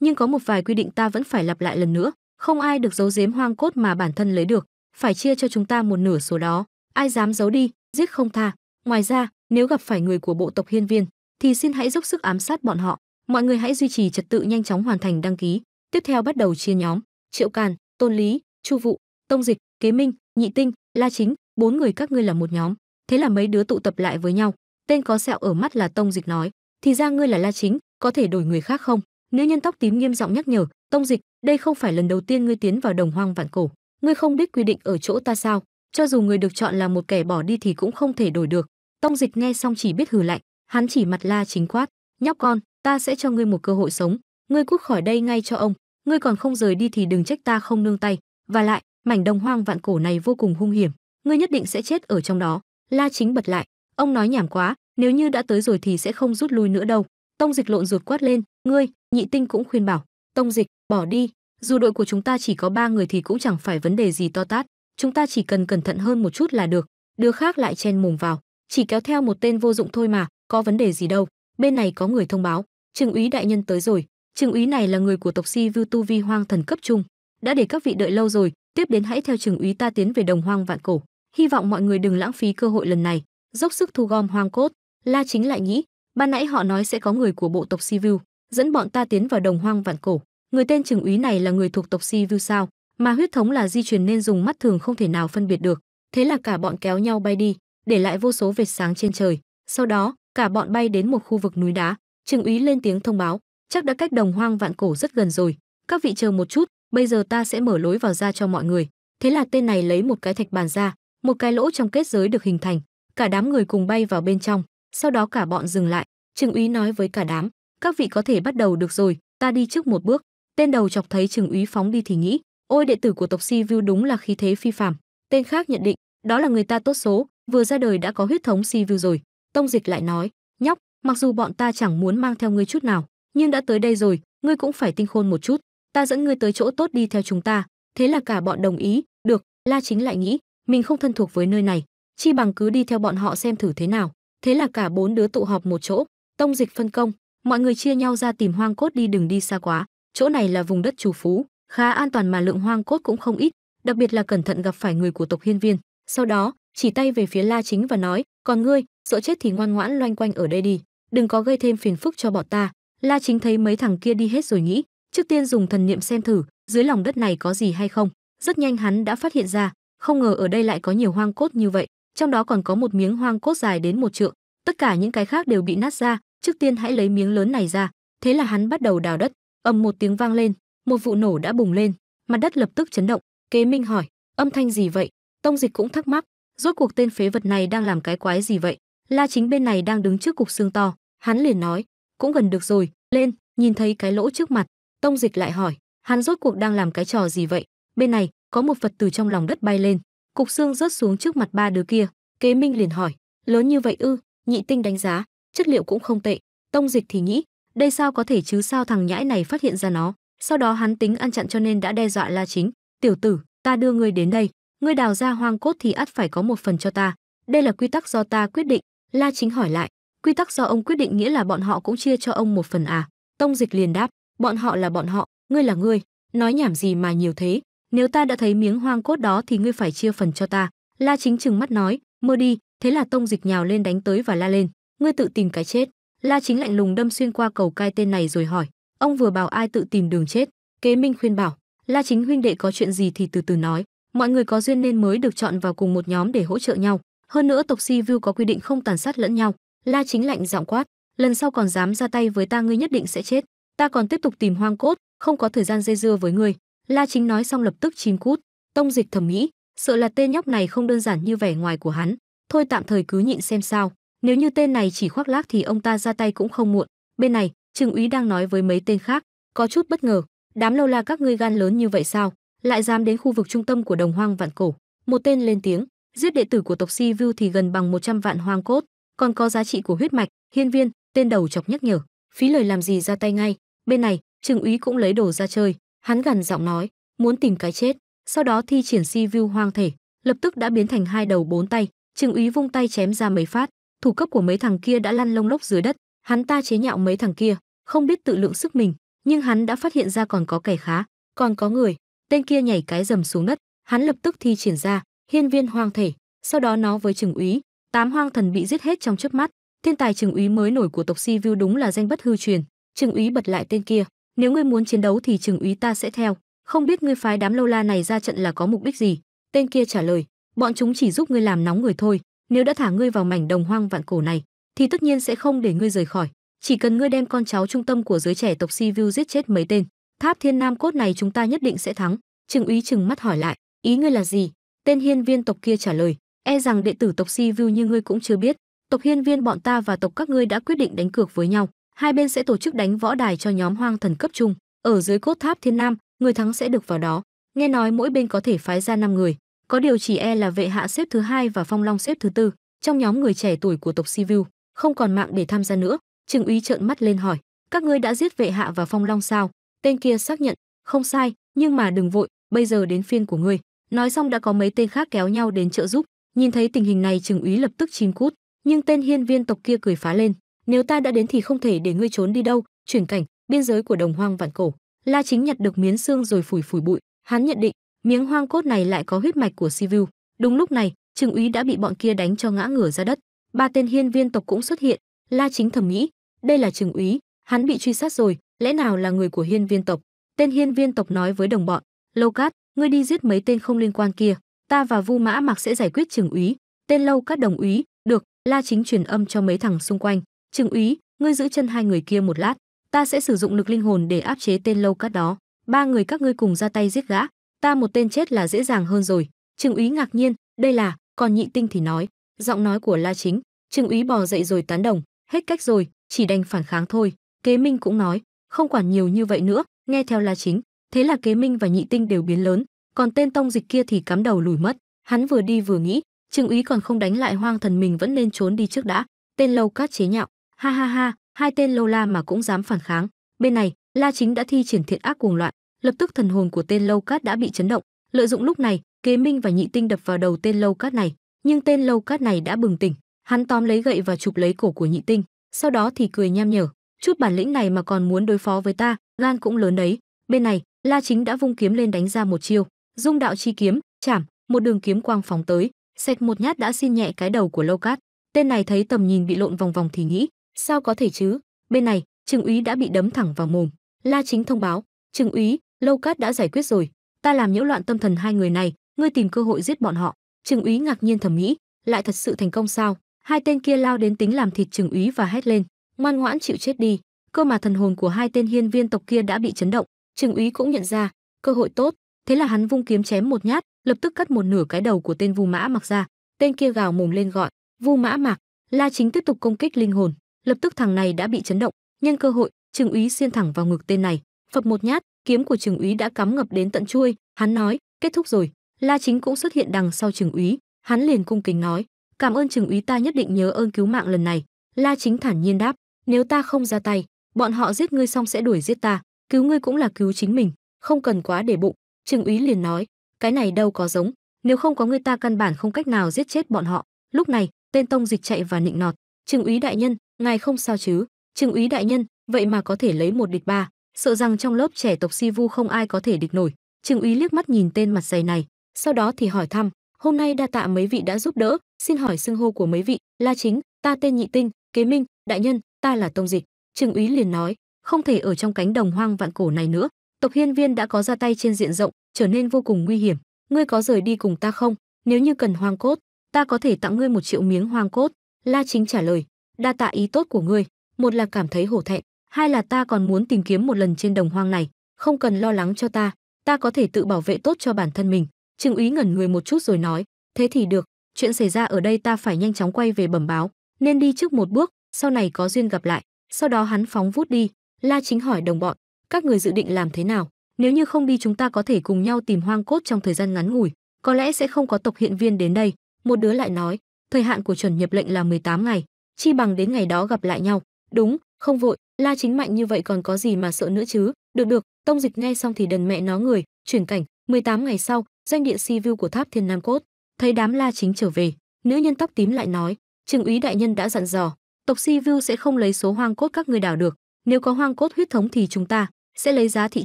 nhưng có một vài quy định ta vẫn phải lặp lại lần nữa không ai được giấu giếm hoang cốt mà bản thân lấy được phải chia cho chúng ta một nửa số đó ai dám giấu đi giết không tha ngoài ra nếu gặp phải người của bộ tộc hiên viên thì xin hãy dốc sức ám sát bọn họ mọi người hãy duy trì trật tự nhanh chóng hoàn thành đăng ký tiếp theo bắt đầu chia nhóm triệu càn tôn lý chu vụ tông dịch kế minh nhị tinh la chính bốn người các ngươi là một nhóm thế là mấy đứa tụ tập lại với nhau tên có sẹo ở mắt là tông dịch nói thì ra ngươi là la chính có thể đổi người khác không nữ nhân tóc tím nghiêm giọng nhắc nhở tông dịch đây không phải lần đầu tiên ngươi tiến vào đồng hoang vạn cổ ngươi không biết quy định ở chỗ ta sao cho dù người được chọn là một kẻ bỏ đi thì cũng không thể đổi được Tông Dịch nghe xong chỉ biết hừ lạnh, hắn chỉ mặt La Chính quát, "Nhóc con, ta sẽ cho ngươi một cơ hội sống, ngươi cút khỏi đây ngay cho ông, ngươi còn không rời đi thì đừng trách ta không nương tay, và lại, mảnh đồng hoang vạn cổ này vô cùng hung hiểm, ngươi nhất định sẽ chết ở trong đó." La Chính bật lại, "Ông nói nhảm quá, nếu như đã tới rồi thì sẽ không rút lui nữa đâu." Tông Dịch lộn ruột quát lên, "Ngươi!" Nhị Tinh cũng khuyên bảo, "Tông Dịch, bỏ đi, dù đội của chúng ta chỉ có ba người thì cũng chẳng phải vấn đề gì to tát, chúng ta chỉ cần cẩn thận hơn một chút là được." Đứa khác lại chen mồm vào, chỉ kéo theo một tên vô dụng thôi mà có vấn đề gì đâu bên này có người thông báo trừng úy đại nhân tới rồi trừng úy này là người của tộc si vưu tu vi hoang thần cấp trung đã để các vị đợi lâu rồi tiếp đến hãy theo trừng úy ta tiến về đồng hoang vạn cổ hy vọng mọi người đừng lãng phí cơ hội lần này dốc sức thu gom hoang cốt la chính lại nghĩ ban nãy họ nói sẽ có người của bộ tộc si vưu dẫn bọn ta tiến vào đồng hoang vạn cổ người tên trừng úy này là người thuộc tộc si vưu sao mà huyết thống là di truyền nên dùng mắt thường không thể nào phân biệt được thế là cả bọn kéo nhau bay đi để lại vô số vệt sáng trên trời. Sau đó, cả bọn bay đến một khu vực núi đá. Trừng úy lên tiếng thông báo, chắc đã cách đồng hoang vạn cổ rất gần rồi. Các vị chờ một chút, bây giờ ta sẽ mở lối vào ra cho mọi người. Thế là tên này lấy một cái thạch bàn ra, một cái lỗ trong kết giới được hình thành. Cả đám người cùng bay vào bên trong, sau đó cả bọn dừng lại. Trừng úy nói với cả đám, các vị có thể bắt đầu được rồi, ta đi trước một bước. Tên đầu chọc thấy Trừng úy phóng đi thì nghĩ, ôi đệ tử của tộc Si View đúng là khí thế phi phàm. Tên khác nhận định, đó là người ta tốt số, vừa ra đời đã có huyết thống si vu rồi tông dịch lại nói nhóc mặc dù bọn ta chẳng muốn mang theo ngươi chút nào nhưng đã tới đây rồi ngươi cũng phải tinh khôn một chút ta dẫn ngươi tới chỗ tốt đi theo chúng ta thế là cả bọn đồng ý được la chính lại nghĩ mình không thân thuộc với nơi này chi bằng cứ đi theo bọn họ xem thử thế nào thế là cả bốn đứa tụ họp một chỗ tông dịch phân công mọi người chia nhau ra tìm hoang cốt đi đừng đi xa quá chỗ này là vùng đất trù phú khá an toàn mà lượng hoang cốt cũng không ít đặc biệt là cẩn thận gặp phải người của tộc hiên viên sau đó chỉ tay về phía la chính và nói còn ngươi sợ chết thì ngoan ngoãn loanh quanh ở đây đi đừng có gây thêm phiền phức cho bọn ta la chính thấy mấy thằng kia đi hết rồi nghĩ trước tiên dùng thần niệm xem thử dưới lòng đất này có gì hay không rất nhanh hắn đã phát hiện ra không ngờ ở đây lại có nhiều hoang cốt như vậy trong đó còn có một miếng hoang cốt dài đến một trượng tất cả những cái khác đều bị nát ra trước tiên hãy lấy miếng lớn này ra thế là hắn bắt đầu đào đất ầm một tiếng vang lên một vụ nổ đã bùng lên mặt đất lập tức chấn động kế minh hỏi âm thanh gì vậy tông dịch cũng thắc mắc rốt cuộc tên phế vật này đang làm cái quái gì vậy la chính bên này đang đứng trước cục xương to hắn liền nói cũng gần được rồi lên nhìn thấy cái lỗ trước mặt tông dịch lại hỏi hắn rốt cuộc đang làm cái trò gì vậy bên này có một vật từ trong lòng đất bay lên cục xương rớt xuống trước mặt ba đứa kia kế minh liền hỏi lớn như vậy ư nhị tinh đánh giá chất liệu cũng không tệ tông dịch thì nghĩ đây sao có thể chứ sao thằng nhãi này phát hiện ra nó sau đó hắn tính ăn chặn cho nên đã đe dọa la chính tiểu tử ta đưa ngươi đến đây ngươi đào ra hoang cốt thì ắt phải có một phần cho ta đây là quy tắc do ta quyết định la chính hỏi lại quy tắc do ông quyết định nghĩa là bọn họ cũng chia cho ông một phần à tông dịch liền đáp bọn họ là bọn họ ngươi là ngươi nói nhảm gì mà nhiều thế nếu ta đã thấy miếng hoang cốt đó thì ngươi phải chia phần cho ta la chính trừng mắt nói mơ đi thế là tông dịch nhào lên đánh tới và la lên ngươi tự tìm cái chết la chính lạnh lùng đâm xuyên qua cầu cai tên này rồi hỏi ông vừa bảo ai tự tìm đường chết kế minh khuyên bảo la chính huynh đệ có chuyện gì thì từ từ nói mọi người có duyên nên mới được chọn vào cùng một nhóm để hỗ trợ nhau hơn nữa tộc si vu có quy định không tàn sát lẫn nhau la chính lạnh giọng quát lần sau còn dám ra tay với ta ngươi nhất định sẽ chết ta còn tiếp tục tìm hoang cốt không có thời gian dây dưa với ngươi la chính nói xong lập tức chìm cút tông dịch thẩm nghĩ, sợ là tên nhóc này không đơn giản như vẻ ngoài của hắn thôi tạm thời cứ nhịn xem sao nếu như tên này chỉ khoác lác thì ông ta ra tay cũng không muộn bên này trương úy đang nói với mấy tên khác có chút bất ngờ đám lâu la các ngươi gan lớn như vậy sao lại dám đến khu vực trung tâm của đồng hoang vạn cổ một tên lên tiếng giết đệ tử của tộc si vu thì gần bằng 100 vạn hoang cốt còn có giá trị của huyết mạch hiên viên tên đầu chọc nhắc nhở phí lời làm gì ra tay ngay bên này trừng úy cũng lấy đồ ra chơi hắn gằn giọng nói muốn tìm cái chết sau đó thi triển si vu hoang thể lập tức đã biến thành hai đầu bốn tay trừng úy vung tay chém ra mấy phát thủ cấp của mấy thằng kia đã lăn lông lốc dưới đất hắn ta chế nhạo mấy thằng kia không biết tự lượng sức mình nhưng hắn đã phát hiện ra còn có kẻ khá còn có người tên kia nhảy cái dầm xuống đất hắn lập tức thi triển ra hiên viên hoang thể sau đó nó với trừng úy tám hoang thần bị giết hết trong chớp mắt thiên tài trừng úy mới nổi của tộc si view đúng là danh bất hư truyền trừng úy bật lại tên kia nếu ngươi muốn chiến đấu thì trừng úy ta sẽ theo không biết ngươi phái đám lâu la này ra trận là có mục đích gì tên kia trả lời bọn chúng chỉ giúp ngươi làm nóng người thôi nếu đã thả ngươi vào mảnh đồng hoang vạn cổ này thì tất nhiên sẽ không để ngươi rời khỏi chỉ cần ngươi đem con cháu trung tâm của giới trẻ tộc si view giết chết mấy tên tháp thiên nam cốt này chúng ta nhất định sẽ thắng trừng úy chừng mắt hỏi lại ý ngươi là gì tên hiên viên tộc kia trả lời e rằng đệ tử tộc si vu như ngươi cũng chưa biết tộc hiên viên bọn ta và tộc các ngươi đã quyết định đánh cược với nhau hai bên sẽ tổ chức đánh võ đài cho nhóm hoang thần cấp trung ở dưới cốt tháp thiên nam người thắng sẽ được vào đó nghe nói mỗi bên có thể phái ra năm người có điều chỉ e là vệ hạ xếp thứ hai và phong long xếp thứ tư trong nhóm người trẻ tuổi của tộc si vu không còn mạng để tham gia nữa trừng úy trợn mắt lên hỏi các ngươi đã giết vệ hạ và phong long sao Tên kia xác nhận, không sai, nhưng mà đừng vội, bây giờ đến phiên của ngươi. Nói xong đã có mấy tên khác kéo nhau đến trợ giúp, nhìn thấy tình hình này Trừng úy lập tức chìm cút, nhưng tên hiên viên tộc kia cười phá lên, nếu ta đã đến thì không thể để ngươi trốn đi đâu, chuyển cảnh, biên giới của đồng hoang vạn cổ. La Chính nhặt được miếng xương rồi phủi phủi bụi, hắn nhận định, miếng hoang cốt này lại có huyết mạch của Sivu. Đúng lúc này, Trừng úy đã bị bọn kia đánh cho ngã ngửa ra đất. Ba tên hiên viên tộc cũng xuất hiện, La Chính thẩm nghĩ, đây là Trừng úy, hắn bị truy sát rồi, lẽ nào là người của hiên viên tộc tên hiên viên tộc nói với đồng bọn lâu cát ngươi đi giết mấy tên không liên quan kia ta và vu mã mặc sẽ giải quyết trường úy tên lâu cát đồng úy được la chính truyền âm cho mấy thằng xung quanh trường úy ngươi giữ chân hai người kia một lát ta sẽ sử dụng lực linh hồn để áp chế tên lâu cát đó ba người các ngươi cùng ra tay giết gã ta một tên chết là dễ dàng hơn rồi trường úy ngạc nhiên đây là còn nhị tinh thì nói giọng nói của la chính trường úy bò dậy rồi tán đồng hết cách rồi chỉ đành phản kháng thôi kế minh cũng nói không quản nhiều như vậy nữa nghe theo là chính thế là kế minh và nhị tinh đều biến lớn còn tên tông dịch kia thì cắm đầu lùi mất hắn vừa đi vừa nghĩ trương úy còn không đánh lại hoang thần mình vẫn nên trốn đi trước đã tên lâu cát chế nhạo ha ha ha hai tên lâu la mà cũng dám phản kháng bên này la chính đã thi triển thiện ác cuồng loạn lập tức thần hồn của tên lâu cát đã bị chấn động lợi dụng lúc này kế minh và nhị tinh đập vào đầu tên lâu cát này nhưng tên lâu cát này đã bừng tỉnh hắn tóm lấy gậy và chụp lấy cổ của nhị tinh sau đó thì cười nham nhở chút bản lĩnh này mà còn muốn đối phó với ta gan cũng lớn đấy bên này la chính đã vung kiếm lên đánh ra một chiêu dung đạo chi kiếm chảm một đường kiếm quang phóng tới xẹt một nhát đã xin nhẹ cái đầu của lâu cát tên này thấy tầm nhìn bị lộn vòng vòng thì nghĩ sao có thể chứ bên này trừng úy đã bị đấm thẳng vào mồm la chính thông báo trừng úy lâu cát đã giải quyết rồi ta làm nhiễu loạn tâm thần hai người này ngươi tìm cơ hội giết bọn họ trừng úy ngạc nhiên thầm nghĩ lại thật sự thành công sao hai tên kia lao đến tính làm thịt trừng úy và hét lên ngoan ngoãn chịu chết đi cơ mà thần hồn của hai tên hiên viên tộc kia đã bị chấn động trừng úy cũng nhận ra cơ hội tốt thế là hắn vung kiếm chém một nhát lập tức cắt một nửa cái đầu của tên vu mã mặc ra tên kia gào mồm lên gọi vu mã mạc la chính tiếp tục công kích linh hồn lập tức thằng này đã bị chấn động nhân cơ hội trừng úy xiên thẳng vào ngực tên này phập một nhát kiếm của trừng úy đã cắm ngập đến tận chuôi hắn nói kết thúc rồi la chính cũng xuất hiện đằng sau trừng úy hắn liền cung kính nói cảm ơn trừng úy ta nhất định nhớ ơn cứu mạng lần này la chính thản nhiên đáp nếu ta không ra tay bọn họ giết ngươi xong sẽ đuổi giết ta cứu ngươi cũng là cứu chính mình không cần quá để bụng trương úy liền nói cái này đâu có giống nếu không có ngươi ta căn bản không cách nào giết chết bọn họ lúc này tên tông dịch chạy và nịnh nọt trương úy đại nhân ngài không sao chứ trương úy đại nhân vậy mà có thể lấy một địch ba sợ rằng trong lớp trẻ tộc si vu không ai có thể địch nổi trương úy liếc mắt nhìn tên mặt dày này sau đó thì hỏi thăm hôm nay đa tạ mấy vị đã giúp đỡ xin hỏi xưng hô của mấy vị la chính ta tên nhị tinh kế minh đại nhân ta là tông dịch trương úy liền nói không thể ở trong cánh đồng hoang vạn cổ này nữa tộc hiên viên đã có ra tay trên diện rộng trở nên vô cùng nguy hiểm ngươi có rời đi cùng ta không nếu như cần hoang cốt ta có thể tặng ngươi một triệu miếng hoang cốt la chính trả lời đa tạ ý tốt của ngươi một là cảm thấy hổ thẹn hai là ta còn muốn tìm kiếm một lần trên đồng hoang này không cần lo lắng cho ta ta có thể tự bảo vệ tốt cho bản thân mình trương úy ngẩn người một chút rồi nói thế thì được chuyện xảy ra ở đây ta phải nhanh chóng quay về bẩm báo nên đi trước một bước sau này có duyên gặp lại sau đó hắn phóng vút đi la chính hỏi đồng bọn các người dự định làm thế nào nếu như không đi chúng ta có thể cùng nhau tìm hoang cốt trong thời gian ngắn ngủi có lẽ sẽ không có tộc hiện viên đến đây một đứa lại nói thời hạn của chuẩn nhập lệnh là 18 ngày chi bằng đến ngày đó gặp lại nhau đúng không vội la chính mạnh như vậy còn có gì mà sợ nữa chứ được được tông dịch nghe xong thì đần mẹ nó người chuyển cảnh 18 ngày sau danh địa si view của tháp thiên nam cốt thấy đám la chính trở về nữ nhân tóc tím lại nói trường úy đại nhân đã dặn dò tộc Si Vu sẽ không lấy số hoang cốt các ngươi đào được, nếu có hoang cốt huyết thống thì chúng ta sẽ lấy giá thị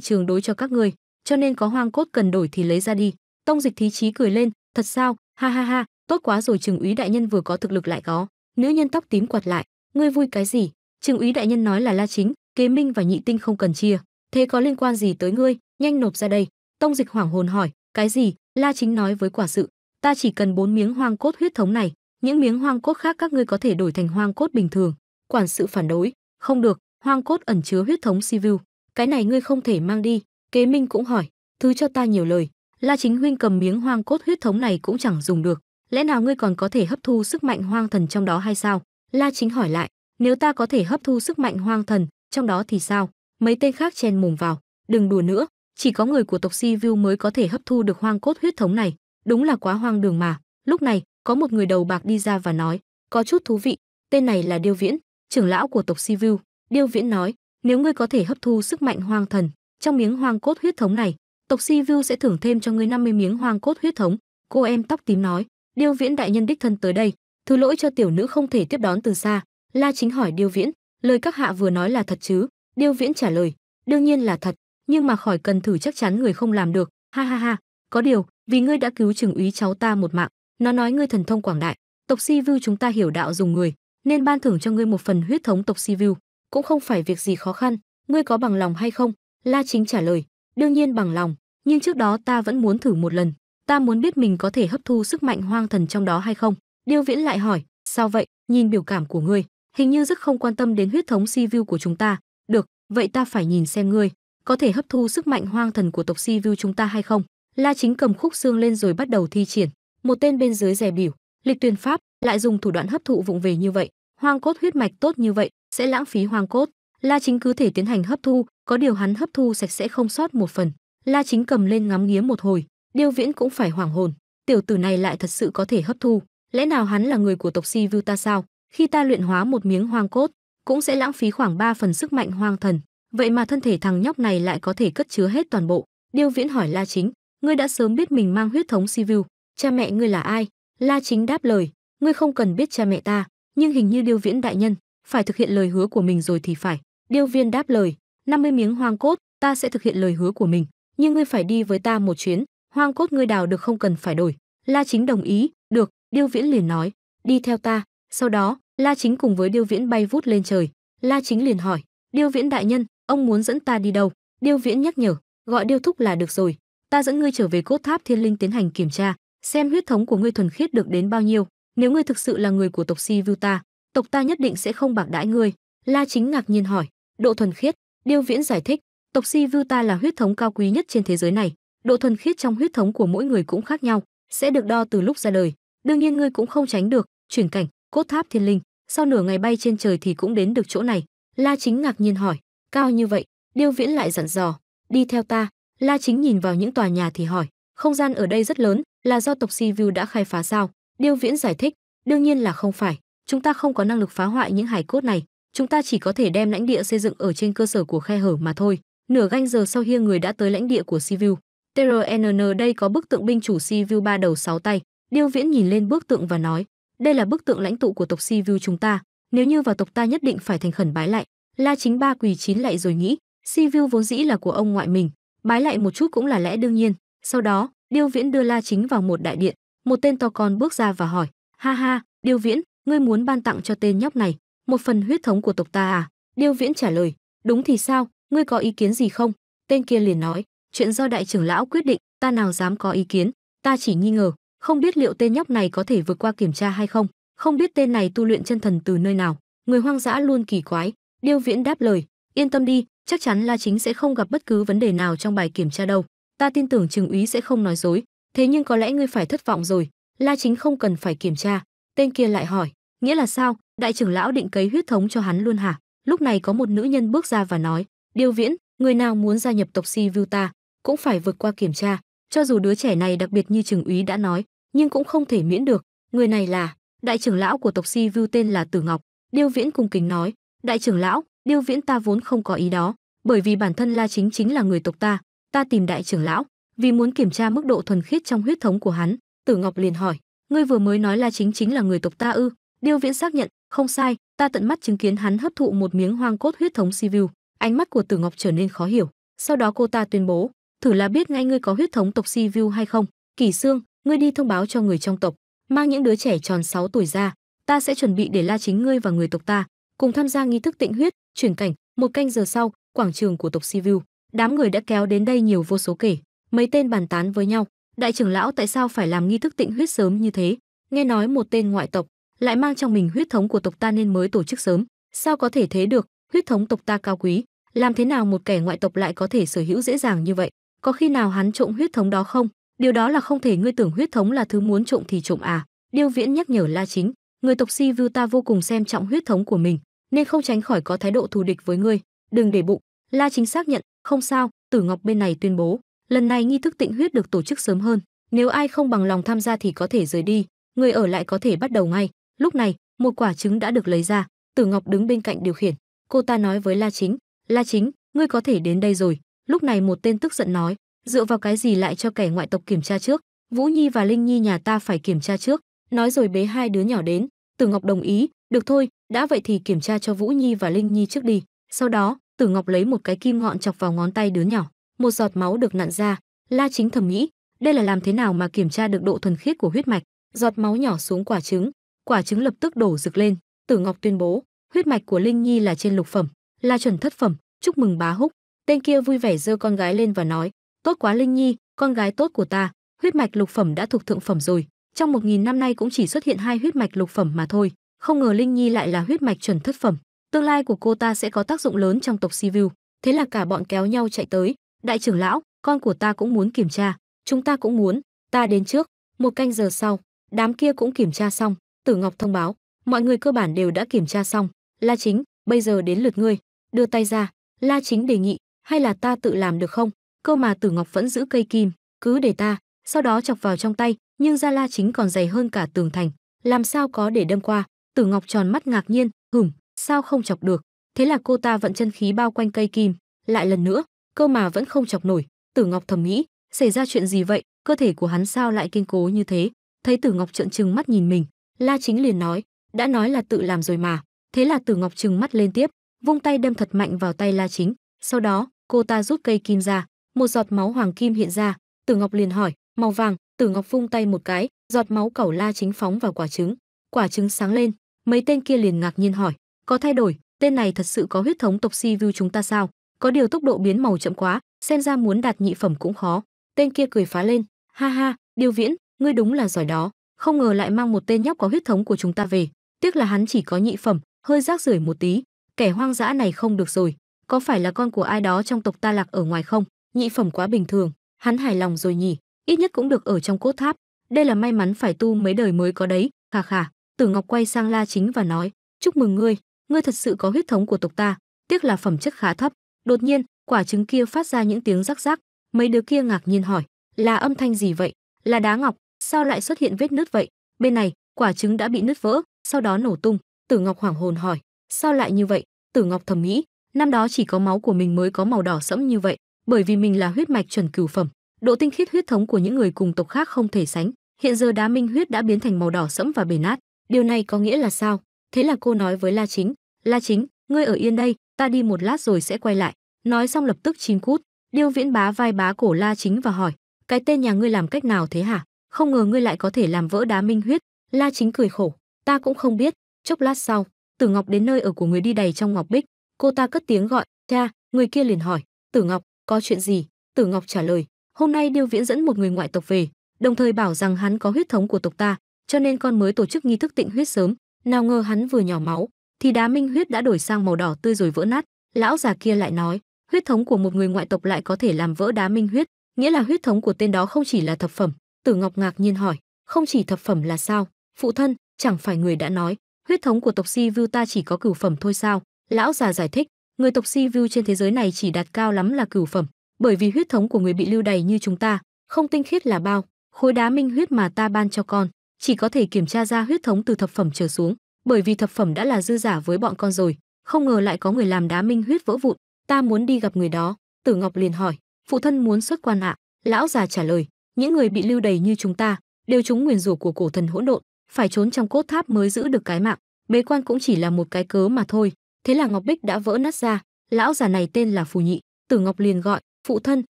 trường đối cho các ngươi, cho nên có hoang cốt cần đổi thì lấy ra đi." Tông Dịch Thí Chí cười lên, "Thật sao? Ha ha ha, tốt quá rồi, Trừng Úy đại nhân vừa có thực lực lại có." Nữ nhân tóc tím quạt lại, "Ngươi vui cái gì? Trừng Úy đại nhân nói là La Chính, Kế Minh và Nhị Tinh không cần chia, thế có liên quan gì tới ngươi, nhanh nộp ra đây." Tông Dịch hoảng hồn hỏi, "Cái gì?" La Chính nói với quả sự, "Ta chỉ cần bốn miếng hoang cốt huyết thống này, những miếng hoang cốt khác các ngươi có thể đổi thành hoang cốt bình thường quản sự phản đối không được hoang cốt ẩn chứa huyết thống Sivu, cái này ngươi không thể mang đi. Kế Minh cũng hỏi, thứ cho ta nhiều lời, La Chính huynh cầm miếng hoang cốt huyết thống này cũng chẳng dùng được, lẽ nào ngươi còn có thể hấp thu sức mạnh hoang thần trong đó hay sao? La Chính hỏi lại, nếu ta có thể hấp thu sức mạnh hoang thần trong đó thì sao? Mấy tên khác chen mồm vào, đừng đùa nữa, chỉ có người của tộc Sivu mới có thể hấp thu được hoang cốt huyết thống này, đúng là quá hoang đường mà. Lúc này, có một người đầu bạc đi ra và nói, có chút thú vị, tên này là Điêu Viễn, trưởng lão của tộc Sivu. Điêu Viễn nói, nếu ngươi có thể hấp thu sức mạnh hoang thần trong miếng hoang cốt huyết thống này, tộc Sivu sẽ thưởng thêm cho ngươi 50 miếng hoang cốt huyết thống. Cô em tóc tím nói, Điêu Viễn đại nhân đích thân tới đây, thứ lỗi cho tiểu nữ không thể tiếp đón từ xa. La Chính hỏi Điêu Viễn, lời các hạ vừa nói là thật chứ? Điêu Viễn trả lời, đương nhiên là thật, nhưng mà khỏi cần thử chắc chắn người không làm được. Ha ha ha, có điều, vì ngươi đã cứu Trừng úy cháu ta một mạng, nó nói ngươi thần thông quảng đại, tộc Si Vu chúng ta hiểu đạo dùng người, nên ban thưởng cho ngươi một phần huyết thống tộc Si Vu, cũng không phải việc gì khó khăn, ngươi có bằng lòng hay không?" La Chính trả lời, "Đương nhiên bằng lòng, nhưng trước đó ta vẫn muốn thử một lần, ta muốn biết mình có thể hấp thu sức mạnh hoang thần trong đó hay không." Điêu Viễn lại hỏi, "Sao vậy? Nhìn biểu cảm của ngươi, hình như rất không quan tâm đến huyết thống Si Vu của chúng ta." "Được, vậy ta phải nhìn xem ngươi có thể hấp thu sức mạnh hoang thần của tộc Si Vu chúng ta hay không?" La Chính cầm khúc xương lên rồi bắt đầu thi triển một tên bên dưới rẻ biểu lịch tuyên pháp lại dùng thủ đoạn hấp thụ vụng về như vậy hoang cốt huyết mạch tốt như vậy sẽ lãng phí hoang cốt la chính cứ thể tiến hành hấp thu có điều hắn hấp thu sạch sẽ không sót một phần la chính cầm lên ngắm nghía một hồi điêu viễn cũng phải hoảng hồn tiểu tử này lại thật sự có thể hấp thu lẽ nào hắn là người của tộc si vưu ta sao khi ta luyện hóa một miếng hoang cốt cũng sẽ lãng phí khoảng 3 phần sức mạnh hoang thần vậy mà thân thể thằng nhóc này lại có thể cất chứa hết toàn bộ điêu viễn hỏi la chính ngươi đã sớm biết mình mang huyết thống si vưu cha mẹ ngươi là ai? La Chính đáp lời, ngươi không cần biết cha mẹ ta, nhưng hình như Điêu Viễn đại nhân phải thực hiện lời hứa của mình rồi thì phải. Điêu Viên đáp lời, 50 miếng hoang cốt, ta sẽ thực hiện lời hứa của mình, nhưng ngươi phải đi với ta một chuyến, hoang cốt ngươi đào được không cần phải đổi. La Chính đồng ý, được, Điêu Viễn liền nói, đi theo ta. Sau đó, La Chính cùng với Điêu Viễn bay vút lên trời. La Chính liền hỏi, Điêu Viễn đại nhân, ông muốn dẫn ta đi đâu? Điêu Viễn nhắc nhở, gọi Điêu Thúc là được rồi, ta dẫn ngươi trở về cốt tháp thiên linh tiến hành kiểm tra xem huyết thống của ngươi thuần khiết được đến bao nhiêu nếu ngươi thực sự là người của tộc si vu ta tộc ta nhất định sẽ không bạc đãi ngươi la chính ngạc nhiên hỏi độ thuần khiết điêu viễn giải thích tộc si vu ta là huyết thống cao quý nhất trên thế giới này độ thuần khiết trong huyết thống của mỗi người cũng khác nhau sẽ được đo từ lúc ra đời đương nhiên ngươi cũng không tránh được chuyển cảnh cốt tháp thiên linh sau nửa ngày bay trên trời thì cũng đến được chỗ này la chính ngạc nhiên hỏi cao như vậy điêu viễn lại dặn dò đi theo ta la chính nhìn vào những tòa nhà thì hỏi không gian ở đây rất lớn là do tộc si Sivu đã khai phá sao? Điêu Viễn giải thích, đương nhiên là không phải, chúng ta không có năng lực phá hoại những hải cốt này, chúng ta chỉ có thể đem lãnh địa xây dựng ở trên cơ sở của khe hở mà thôi. Nửa ganh giờ sau hiên người đã tới lãnh địa của Sivu. TRNN đây có bức tượng binh chủ Sivu ba đầu sáu tay. Điêu Viễn nhìn lên bức tượng và nói, đây là bức tượng lãnh tụ của tộc Sivu chúng ta, nếu như vào tộc ta nhất định phải thành khẩn bái lại. La Chính Ba quỳ chín lạy rồi nghĩ, Sivu vốn dĩ là của ông ngoại mình, bái lại một chút cũng là lẽ đương nhiên. Sau đó, Điêu Viễn đưa La Chính vào một đại điện, một tên to con bước ra và hỏi: "Ha ha, Điêu Viễn, ngươi muốn ban tặng cho tên nhóc này một phần huyết thống của tộc ta à?" Điêu Viễn trả lời: "Đúng thì sao, ngươi có ý kiến gì không?" Tên kia liền nói: "Chuyện do đại trưởng lão quyết định, ta nào dám có ý kiến, ta chỉ nghi ngờ, không biết liệu tên nhóc này có thể vượt qua kiểm tra hay không, không biết tên này tu luyện chân thần từ nơi nào, người hoang dã luôn kỳ quái." Điêu Viễn đáp lời: "Yên tâm đi, chắc chắn La Chính sẽ không gặp bất cứ vấn đề nào trong bài kiểm tra đâu." ta tin tưởng Trừng úy sẽ không nói dối, thế nhưng có lẽ ngươi phải thất vọng rồi." La Chính không cần phải kiểm tra, tên kia lại hỏi, "Nghĩa là sao? Đại trưởng lão định cấy huyết thống cho hắn luôn hả?" Lúc này có một nữ nhân bước ra và nói, "Điêu Viễn, người nào muốn gia nhập tộc Si Vu ta, cũng phải vượt qua kiểm tra, cho dù đứa trẻ này đặc biệt như Trừng úy đã nói, nhưng cũng không thể miễn được, người này là đại trưởng lão của tộc Si Vu tên là Tử Ngọc." Điêu Viễn cung kính nói, "Đại trưởng lão, Điêu Viễn ta vốn không có ý đó, bởi vì bản thân La Chính chính là người tộc ta, ta tìm đại trưởng lão vì muốn kiểm tra mức độ thuần khiết trong huyết thống của hắn tử ngọc liền hỏi ngươi vừa mới nói la chính chính là người tộc ta ư điêu viễn xác nhận không sai ta tận mắt chứng kiến hắn hấp thụ một miếng hoang cốt huyết thống sivu ánh mắt của tử ngọc trở nên khó hiểu sau đó cô ta tuyên bố thử là biết ngay ngươi có huyết thống tộc sivu hay không kỷ xương ngươi đi thông báo cho người trong tộc mang những đứa trẻ tròn 6 tuổi ra ta sẽ chuẩn bị để la chính ngươi và người tộc ta cùng tham gia nghi thức tịnh huyết chuyển cảnh một canh giờ sau quảng trường của tộc sivu Đám người đã kéo đến đây nhiều vô số kể, mấy tên bàn tán với nhau, đại trưởng lão tại sao phải làm nghi thức tịnh huyết sớm như thế? Nghe nói một tên ngoại tộc lại mang trong mình huyết thống của tộc ta nên mới tổ chức sớm, sao có thể thế được? Huyết thống tộc ta cao quý, làm thế nào một kẻ ngoại tộc lại có thể sở hữu dễ dàng như vậy? Có khi nào hắn trộm huyết thống đó không? Điều đó là không thể ngươi tưởng huyết thống là thứ muốn trộm thì trộm à? Điêu Viễn nhắc nhở La Chính, người tộc Si Vưu ta vô cùng xem trọng huyết thống của mình, nên không tránh khỏi có thái độ thù địch với ngươi, đừng để bụng. La Chính xác nhận, không sao tử ngọc bên này tuyên bố lần này nghi thức tịnh huyết được tổ chức sớm hơn nếu ai không bằng lòng tham gia thì có thể rời đi người ở lại có thể bắt đầu ngay lúc này một quả trứng đã được lấy ra tử ngọc đứng bên cạnh điều khiển cô ta nói với la chính la chính ngươi có thể đến đây rồi lúc này một tên tức giận nói dựa vào cái gì lại cho kẻ ngoại tộc kiểm tra trước vũ nhi và linh nhi nhà ta phải kiểm tra trước nói rồi bế hai đứa nhỏ đến tử ngọc đồng ý được thôi đã vậy thì kiểm tra cho vũ nhi và linh nhi trước đi sau đó Tử Ngọc lấy một cái kim ngọn chọc vào ngón tay đứa nhỏ, một giọt máu được nặn ra, La Chính thầm nghĩ, đây là làm thế nào mà kiểm tra được độ thuần khiết của huyết mạch, giọt máu nhỏ xuống quả trứng, quả trứng lập tức đổ rực lên, Tử Ngọc tuyên bố, huyết mạch của Linh Nhi là trên lục phẩm, là chuẩn thất phẩm, chúc mừng bá húc. Tên kia vui vẻ giơ con gái lên và nói, tốt quá Linh Nhi, con gái tốt của ta, huyết mạch lục phẩm đã thuộc thượng phẩm rồi, trong một nghìn năm nay cũng chỉ xuất hiện hai huyết mạch lục phẩm mà thôi, không ngờ Linh Nhi lại là huyết mạch chuẩn thất phẩm, tương lai của cô ta sẽ có tác dụng lớn trong tộc Sivu. Thế là cả bọn kéo nhau chạy tới, đại trưởng lão, con của ta cũng muốn kiểm tra, chúng ta cũng muốn, ta đến trước, một canh giờ sau, đám kia cũng kiểm tra xong, Tử Ngọc thông báo, mọi người cơ bản đều đã kiểm tra xong, La Chính, bây giờ đến lượt ngươi, đưa tay ra, La Chính đề nghị, hay là ta tự làm được không? Cơ mà Tử Ngọc vẫn giữ cây kim, cứ để ta, sau đó chọc vào trong tay, nhưng ra La Chính còn dày hơn cả tường thành, làm sao có để đâm qua? Tử Ngọc tròn mắt ngạc nhiên, hửng, sao không chọc được thế là cô ta vận chân khí bao quanh cây kim lại lần nữa cơ mà vẫn không chọc nổi tử ngọc thầm nghĩ xảy ra chuyện gì vậy cơ thể của hắn sao lại kiên cố như thế thấy tử ngọc trợn trừng mắt nhìn mình la chính liền nói đã nói là tự làm rồi mà thế là tử ngọc trừng mắt lên tiếp vung tay đâm thật mạnh vào tay la chính sau đó cô ta rút cây kim ra một giọt máu hoàng kim hiện ra tử ngọc liền hỏi màu vàng tử ngọc vung tay một cái giọt máu cẩu la chính phóng vào quả trứng quả trứng sáng lên mấy tên kia liền ngạc nhiên hỏi có thay đổi tên này thật sự có huyết thống tộc si vu chúng ta sao có điều tốc độ biến màu chậm quá xem ra muốn đạt nhị phẩm cũng khó tên kia cười phá lên ha ha điêu viễn ngươi đúng là giỏi đó không ngờ lại mang một tên nhóc có huyết thống của chúng ta về tiếc là hắn chỉ có nhị phẩm hơi rác rưởi một tí kẻ hoang dã này không được rồi có phải là con của ai đó trong tộc ta lạc ở ngoài không nhị phẩm quá bình thường hắn hài lòng rồi nhỉ ít nhất cũng được ở trong cốt tháp đây là may mắn phải tu mấy đời mới có đấy khà khà tử ngọc quay sang la chính và nói chúc mừng ngươi ngươi thật sự có huyết thống của tộc ta tiếc là phẩm chất khá thấp đột nhiên quả trứng kia phát ra những tiếng rắc rắc mấy đứa kia ngạc nhiên hỏi là âm thanh gì vậy là đá ngọc sao lại xuất hiện vết nứt vậy bên này quả trứng đã bị nứt vỡ sau đó nổ tung tử ngọc hoảng hồn hỏi sao lại như vậy tử ngọc thầm nghĩ năm đó chỉ có máu của mình mới có màu đỏ sẫm như vậy bởi vì mình là huyết mạch chuẩn cửu phẩm độ tinh khiết huyết thống của những người cùng tộc khác không thể sánh hiện giờ đá minh huyết đã biến thành màu đỏ sẫm và bể nát điều này có nghĩa là sao thế là cô nói với la chính la chính ngươi ở yên đây ta đi một lát rồi sẽ quay lại nói xong lập tức chín cút điêu viễn bá vai bá cổ la chính và hỏi cái tên nhà ngươi làm cách nào thế hả không ngờ ngươi lại có thể làm vỡ đá minh huyết la chính cười khổ ta cũng không biết chốc lát sau tử ngọc đến nơi ở của người đi đầy trong ngọc bích cô ta cất tiếng gọi cha người kia liền hỏi tử ngọc có chuyện gì tử ngọc trả lời hôm nay điêu viễn dẫn một người ngoại tộc về đồng thời bảo rằng hắn có huyết thống của tộc ta cho nên con mới tổ chức nghi thức tịnh huyết sớm nào ngờ hắn vừa nhỏ máu thì đá minh huyết đã đổi sang màu đỏ tươi rồi vỡ nát. Lão già kia lại nói, huyết thống của một người ngoại tộc lại có thể làm vỡ đá minh huyết, nghĩa là huyết thống của tên đó không chỉ là thập phẩm. Tử Ngọc ngạc nhiên hỏi, không chỉ thập phẩm là sao? Phụ thân, chẳng phải người đã nói, huyết thống của tộc Si Vu ta chỉ có cửu phẩm thôi sao? Lão già giải thích, người tộc Si Vu trên thế giới này chỉ đạt cao lắm là cửu phẩm, bởi vì huyết thống của người bị lưu đầy như chúng ta, không tinh khiết là bao, khối đá minh huyết mà ta ban cho con, chỉ có thể kiểm tra ra huyết thống từ thập phẩm trở xuống, bởi vì thập phẩm đã là dư giả với bọn con rồi không ngờ lại có người làm đá minh huyết vỡ vụn ta muốn đi gặp người đó tử ngọc liền hỏi phụ thân muốn xuất quan ạ lão già trả lời những người bị lưu đầy như chúng ta đều chúng nguyền rủa của cổ thần hỗn độn phải trốn trong cốt tháp mới giữ được cái mạng bế quan cũng chỉ là một cái cớ mà thôi thế là ngọc bích đã vỡ nát ra lão già này tên là phù nhị tử ngọc liền gọi phụ thân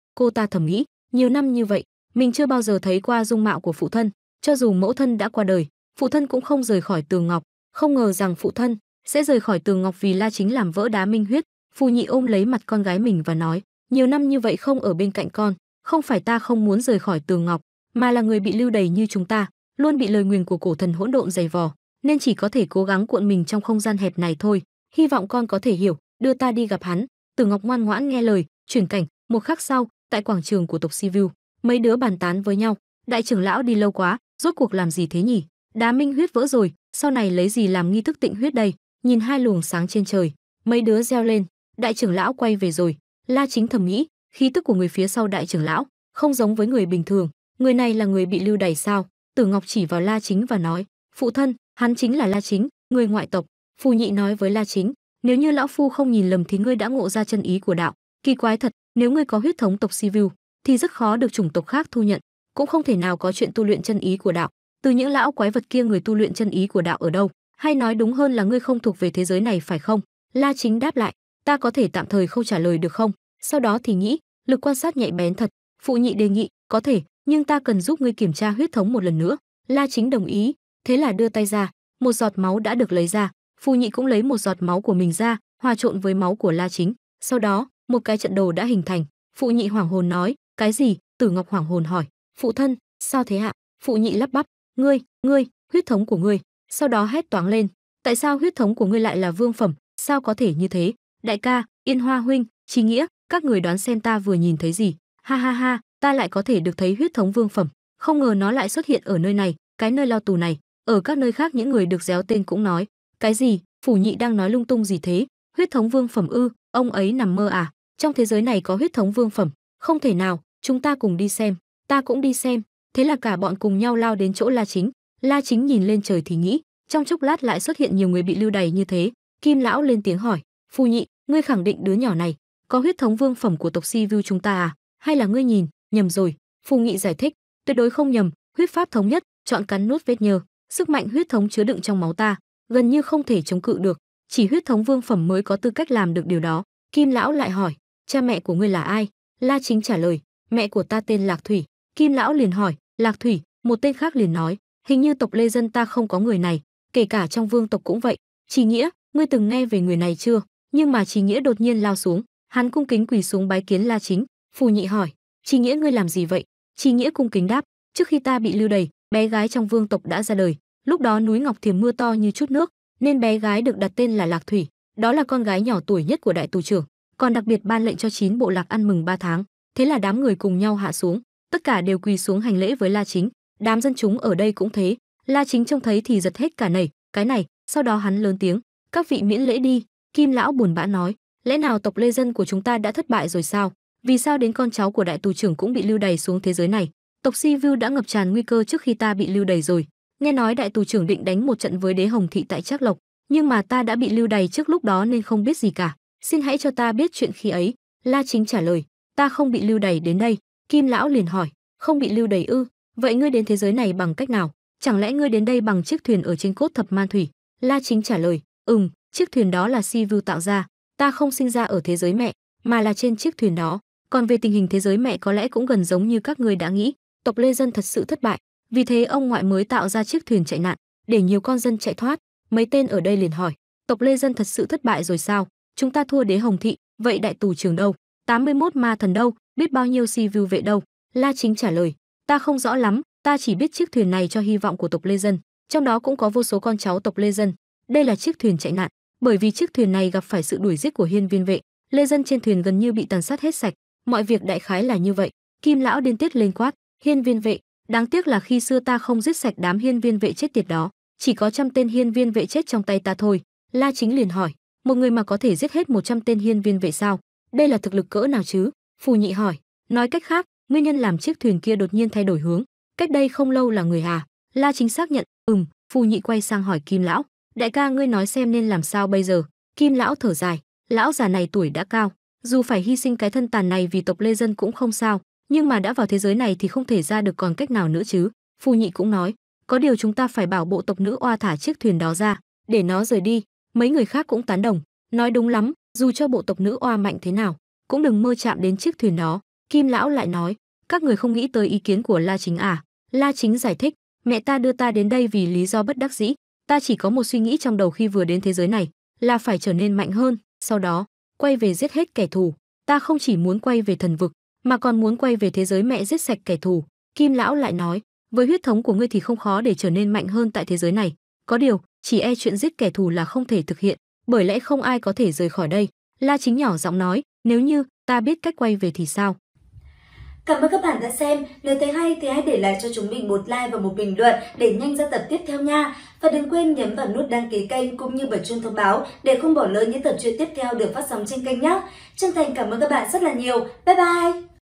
cô ta thẩm nghĩ nhiều năm như vậy mình chưa bao giờ thấy qua dung mạo của phụ thân cho dù mẫu thân đã qua đời phụ thân cũng không rời khỏi tường ngọc không ngờ rằng phụ thân sẽ rời khỏi tường ngọc vì la chính làm vỡ đá minh huyết phù nhị ôm lấy mặt con gái mình và nói nhiều năm như vậy không ở bên cạnh con không phải ta không muốn rời khỏi tường ngọc mà là người bị lưu đầy như chúng ta luôn bị lời nguyền của cổ thần hỗn độn dày vò nên chỉ có thể cố gắng cuộn mình trong không gian hẹp này thôi hy vọng con có thể hiểu đưa ta đi gặp hắn tường ngọc ngoan ngoãn nghe lời chuyển cảnh một khắc sau tại quảng trường của tộc sivu mấy đứa bàn tán với nhau đại trưởng lão đi lâu quá rốt cuộc làm gì thế nhỉ đá minh huyết vỡ rồi sau này lấy gì làm nghi thức tịnh huyết đây nhìn hai luồng sáng trên trời mấy đứa reo lên đại trưởng lão quay về rồi la chính thầm nghĩ khí tức của người phía sau đại trưởng lão không giống với người bình thường người này là người bị lưu đày sao tử ngọc chỉ vào la chính và nói phụ thân hắn chính là la chính người ngoại tộc phù nhị nói với la chính nếu như lão phu không nhìn lầm thì ngươi đã ngộ ra chân ý của đạo kỳ quái thật nếu ngươi có huyết thống tộc sivu thì rất khó được chủng tộc khác thu nhận cũng không thể nào có chuyện tu luyện chân ý của đạo từ những lão quái vật kia người tu luyện chân ý của đạo ở đâu hay nói đúng hơn là ngươi không thuộc về thế giới này phải không la chính đáp lại ta có thể tạm thời không trả lời được không sau đó thì nghĩ lực quan sát nhạy bén thật phụ nhị đề nghị có thể nhưng ta cần giúp ngươi kiểm tra huyết thống một lần nữa la chính đồng ý thế là đưa tay ra một giọt máu đã được lấy ra phụ nhị cũng lấy một giọt máu của mình ra hòa trộn với máu của la chính sau đó một cái trận đồ đã hình thành phụ nhị hoảng hồn nói cái gì tử ngọc hoảng hồn hỏi phụ thân sao thế ạ phụ nhị lắp bắp ngươi ngươi huyết thống của ngươi sau đó hét toáng lên tại sao huyết thống của ngươi lại là vương phẩm sao có thể như thế đại ca yên hoa huynh trí nghĩa các người đoán xem ta vừa nhìn thấy gì ha ha ha ta lại có thể được thấy huyết thống vương phẩm không ngờ nó lại xuất hiện ở nơi này cái nơi lao tù này ở các nơi khác những người được déo tên cũng nói cái gì phủ nhị đang nói lung tung gì thế huyết thống vương phẩm ư ông ấy nằm mơ à trong thế giới này có huyết thống vương phẩm không thể nào chúng ta cùng đi xem ta cũng đi xem thế là cả bọn cùng nhau lao đến chỗ la chính la chính nhìn lên trời thì nghĩ trong chốc lát lại xuất hiện nhiều người bị lưu đày như thế kim lão lên tiếng hỏi phu nhị ngươi khẳng định đứa nhỏ này có huyết thống vương phẩm của tộc si vu chúng ta à hay là ngươi nhìn nhầm rồi phù nghị giải thích tuyệt đối không nhầm huyết pháp thống nhất chọn cắn nuốt vết nhơ sức mạnh huyết thống chứa đựng trong máu ta gần như không thể chống cự được chỉ huyết thống vương phẩm mới có tư cách làm được điều đó kim lão lại hỏi cha mẹ của ngươi là ai la chính trả lời mẹ của ta tên lạc thủy kim lão liền hỏi lạc thủy một tên khác liền nói hình như tộc lê dân ta không có người này kể cả trong vương tộc cũng vậy chỉ nghĩa ngươi từng nghe về người này chưa nhưng mà chỉ nghĩa đột nhiên lao xuống hắn cung kính quỳ xuống bái kiến la chính phù nhị hỏi chỉ nghĩa ngươi làm gì vậy chỉ nghĩa cung kính đáp trước khi ta bị lưu đày bé gái trong vương tộc đã ra đời lúc đó núi ngọc thiềm mưa to như chút nước nên bé gái được đặt tên là lạc thủy đó là con gái nhỏ tuổi nhất của đại tù trưởng còn đặc biệt ban lệnh cho chín bộ lạc ăn mừng ba tháng thế là đám người cùng nhau hạ xuống tất cả đều quỳ xuống hành lễ với la chính đám dân chúng ở đây cũng thế la chính trông thấy thì giật hết cả nảy cái này sau đó hắn lớn tiếng các vị miễn lễ đi kim lão buồn bã nói lẽ nào tộc lê dân của chúng ta đã thất bại rồi sao vì sao đến con cháu của đại tù trưởng cũng bị lưu đày xuống thế giới này tộc si vu đã ngập tràn nguy cơ trước khi ta bị lưu đày rồi nghe nói đại tù trưởng định đánh một trận với đế hồng thị tại trác lộc nhưng mà ta đã bị lưu đày trước lúc đó nên không biết gì cả xin hãy cho ta biết chuyện khi ấy la chính trả lời ta không bị lưu đày đến đây Kim lão liền hỏi, không bị lưu đầy ư? Vậy ngươi đến thế giới này bằng cách nào? Chẳng lẽ ngươi đến đây bằng chiếc thuyền ở trên cốt thập man thủy? La Chính trả lời, "Ừm, chiếc thuyền đó là Si Vu tạo ra, ta không sinh ra ở thế giới mẹ, mà là trên chiếc thuyền đó. Còn về tình hình thế giới mẹ có lẽ cũng gần giống như các ngươi đã nghĩ, tộc Lê dân thật sự thất bại, vì thế ông ngoại mới tạo ra chiếc thuyền chạy nạn, để nhiều con dân chạy thoát." Mấy tên ở đây liền hỏi, "Tộc Lê dân thật sự thất bại rồi sao? Chúng ta thua đế Hồng thị, vậy đại tù trưởng đâu?" 81 ma thần đâu, biết bao nhiêu si view vệ đâu. La Chính trả lời, ta không rõ lắm, ta chỉ biết chiếc thuyền này cho hy vọng của tộc Lê Dân, trong đó cũng có vô số con cháu tộc Lê Dân. Đây là chiếc thuyền chạy nạn, bởi vì chiếc thuyền này gặp phải sự đuổi giết của hiên viên vệ, Lê Dân trên thuyền gần như bị tàn sát hết sạch, mọi việc đại khái là như vậy. Kim lão điên tiết lên quát, hiên viên vệ, đáng tiếc là khi xưa ta không giết sạch đám hiên viên vệ chết tiệt đó, chỉ có trăm tên hiên viên vệ chết trong tay ta thôi. La Chính liền hỏi, một người mà có thể giết hết một trăm tên hiên viên vệ sao? Đây là thực lực cỡ nào chứ? Phù nhị hỏi. Nói cách khác, nguyên nhân làm chiếc thuyền kia đột nhiên thay đổi hướng, cách đây không lâu là người à? La chính xác nhận, ừm, phù nhị quay sang hỏi Kim lão, đại ca ngươi nói xem nên làm sao bây giờ? Kim lão thở dài, lão già này tuổi đã cao, dù phải hy sinh cái thân tàn này vì tộc Lê dân cũng không sao, nhưng mà đã vào thế giới này thì không thể ra được còn cách nào nữa chứ? Phù nhị cũng nói, có điều chúng ta phải bảo bộ tộc nữ oa thả chiếc thuyền đó ra, để nó rời đi. Mấy người khác cũng tán đồng, nói đúng lắm, dù cho bộ tộc nữ oa mạnh thế nào cũng đừng mơ chạm đến chiếc thuyền đó kim lão lại nói các người không nghĩ tới ý kiến của la chính à la chính giải thích mẹ ta đưa ta đến đây vì lý do bất đắc dĩ ta chỉ có một suy nghĩ trong đầu khi vừa đến thế giới này là phải trở nên mạnh hơn sau đó quay về giết hết kẻ thù ta không chỉ muốn quay về thần vực mà còn muốn quay về thế giới mẹ giết sạch kẻ thù kim lão lại nói với huyết thống của ngươi thì không khó để trở nên mạnh hơn tại thế giới này có điều chỉ e chuyện giết kẻ thù là không thể thực hiện bởi lẽ không ai có thể rời khỏi đây. La Chính nhỏ giọng nói, nếu như ta biết cách quay về thì sao? Cảm ơn các bạn đã xem, nếu thấy hay thì hãy để lại cho chúng mình một like và một bình luận để nhanh ra tập tiếp theo nha. Và đừng quên nhấn vào nút đăng ký kênh cũng như bật chuông thông báo để không bỏ lỡ những tập truyện tiếp theo được phát sóng trên kênh nhé. Chân thành cảm ơn các bạn rất là nhiều. Bye bye!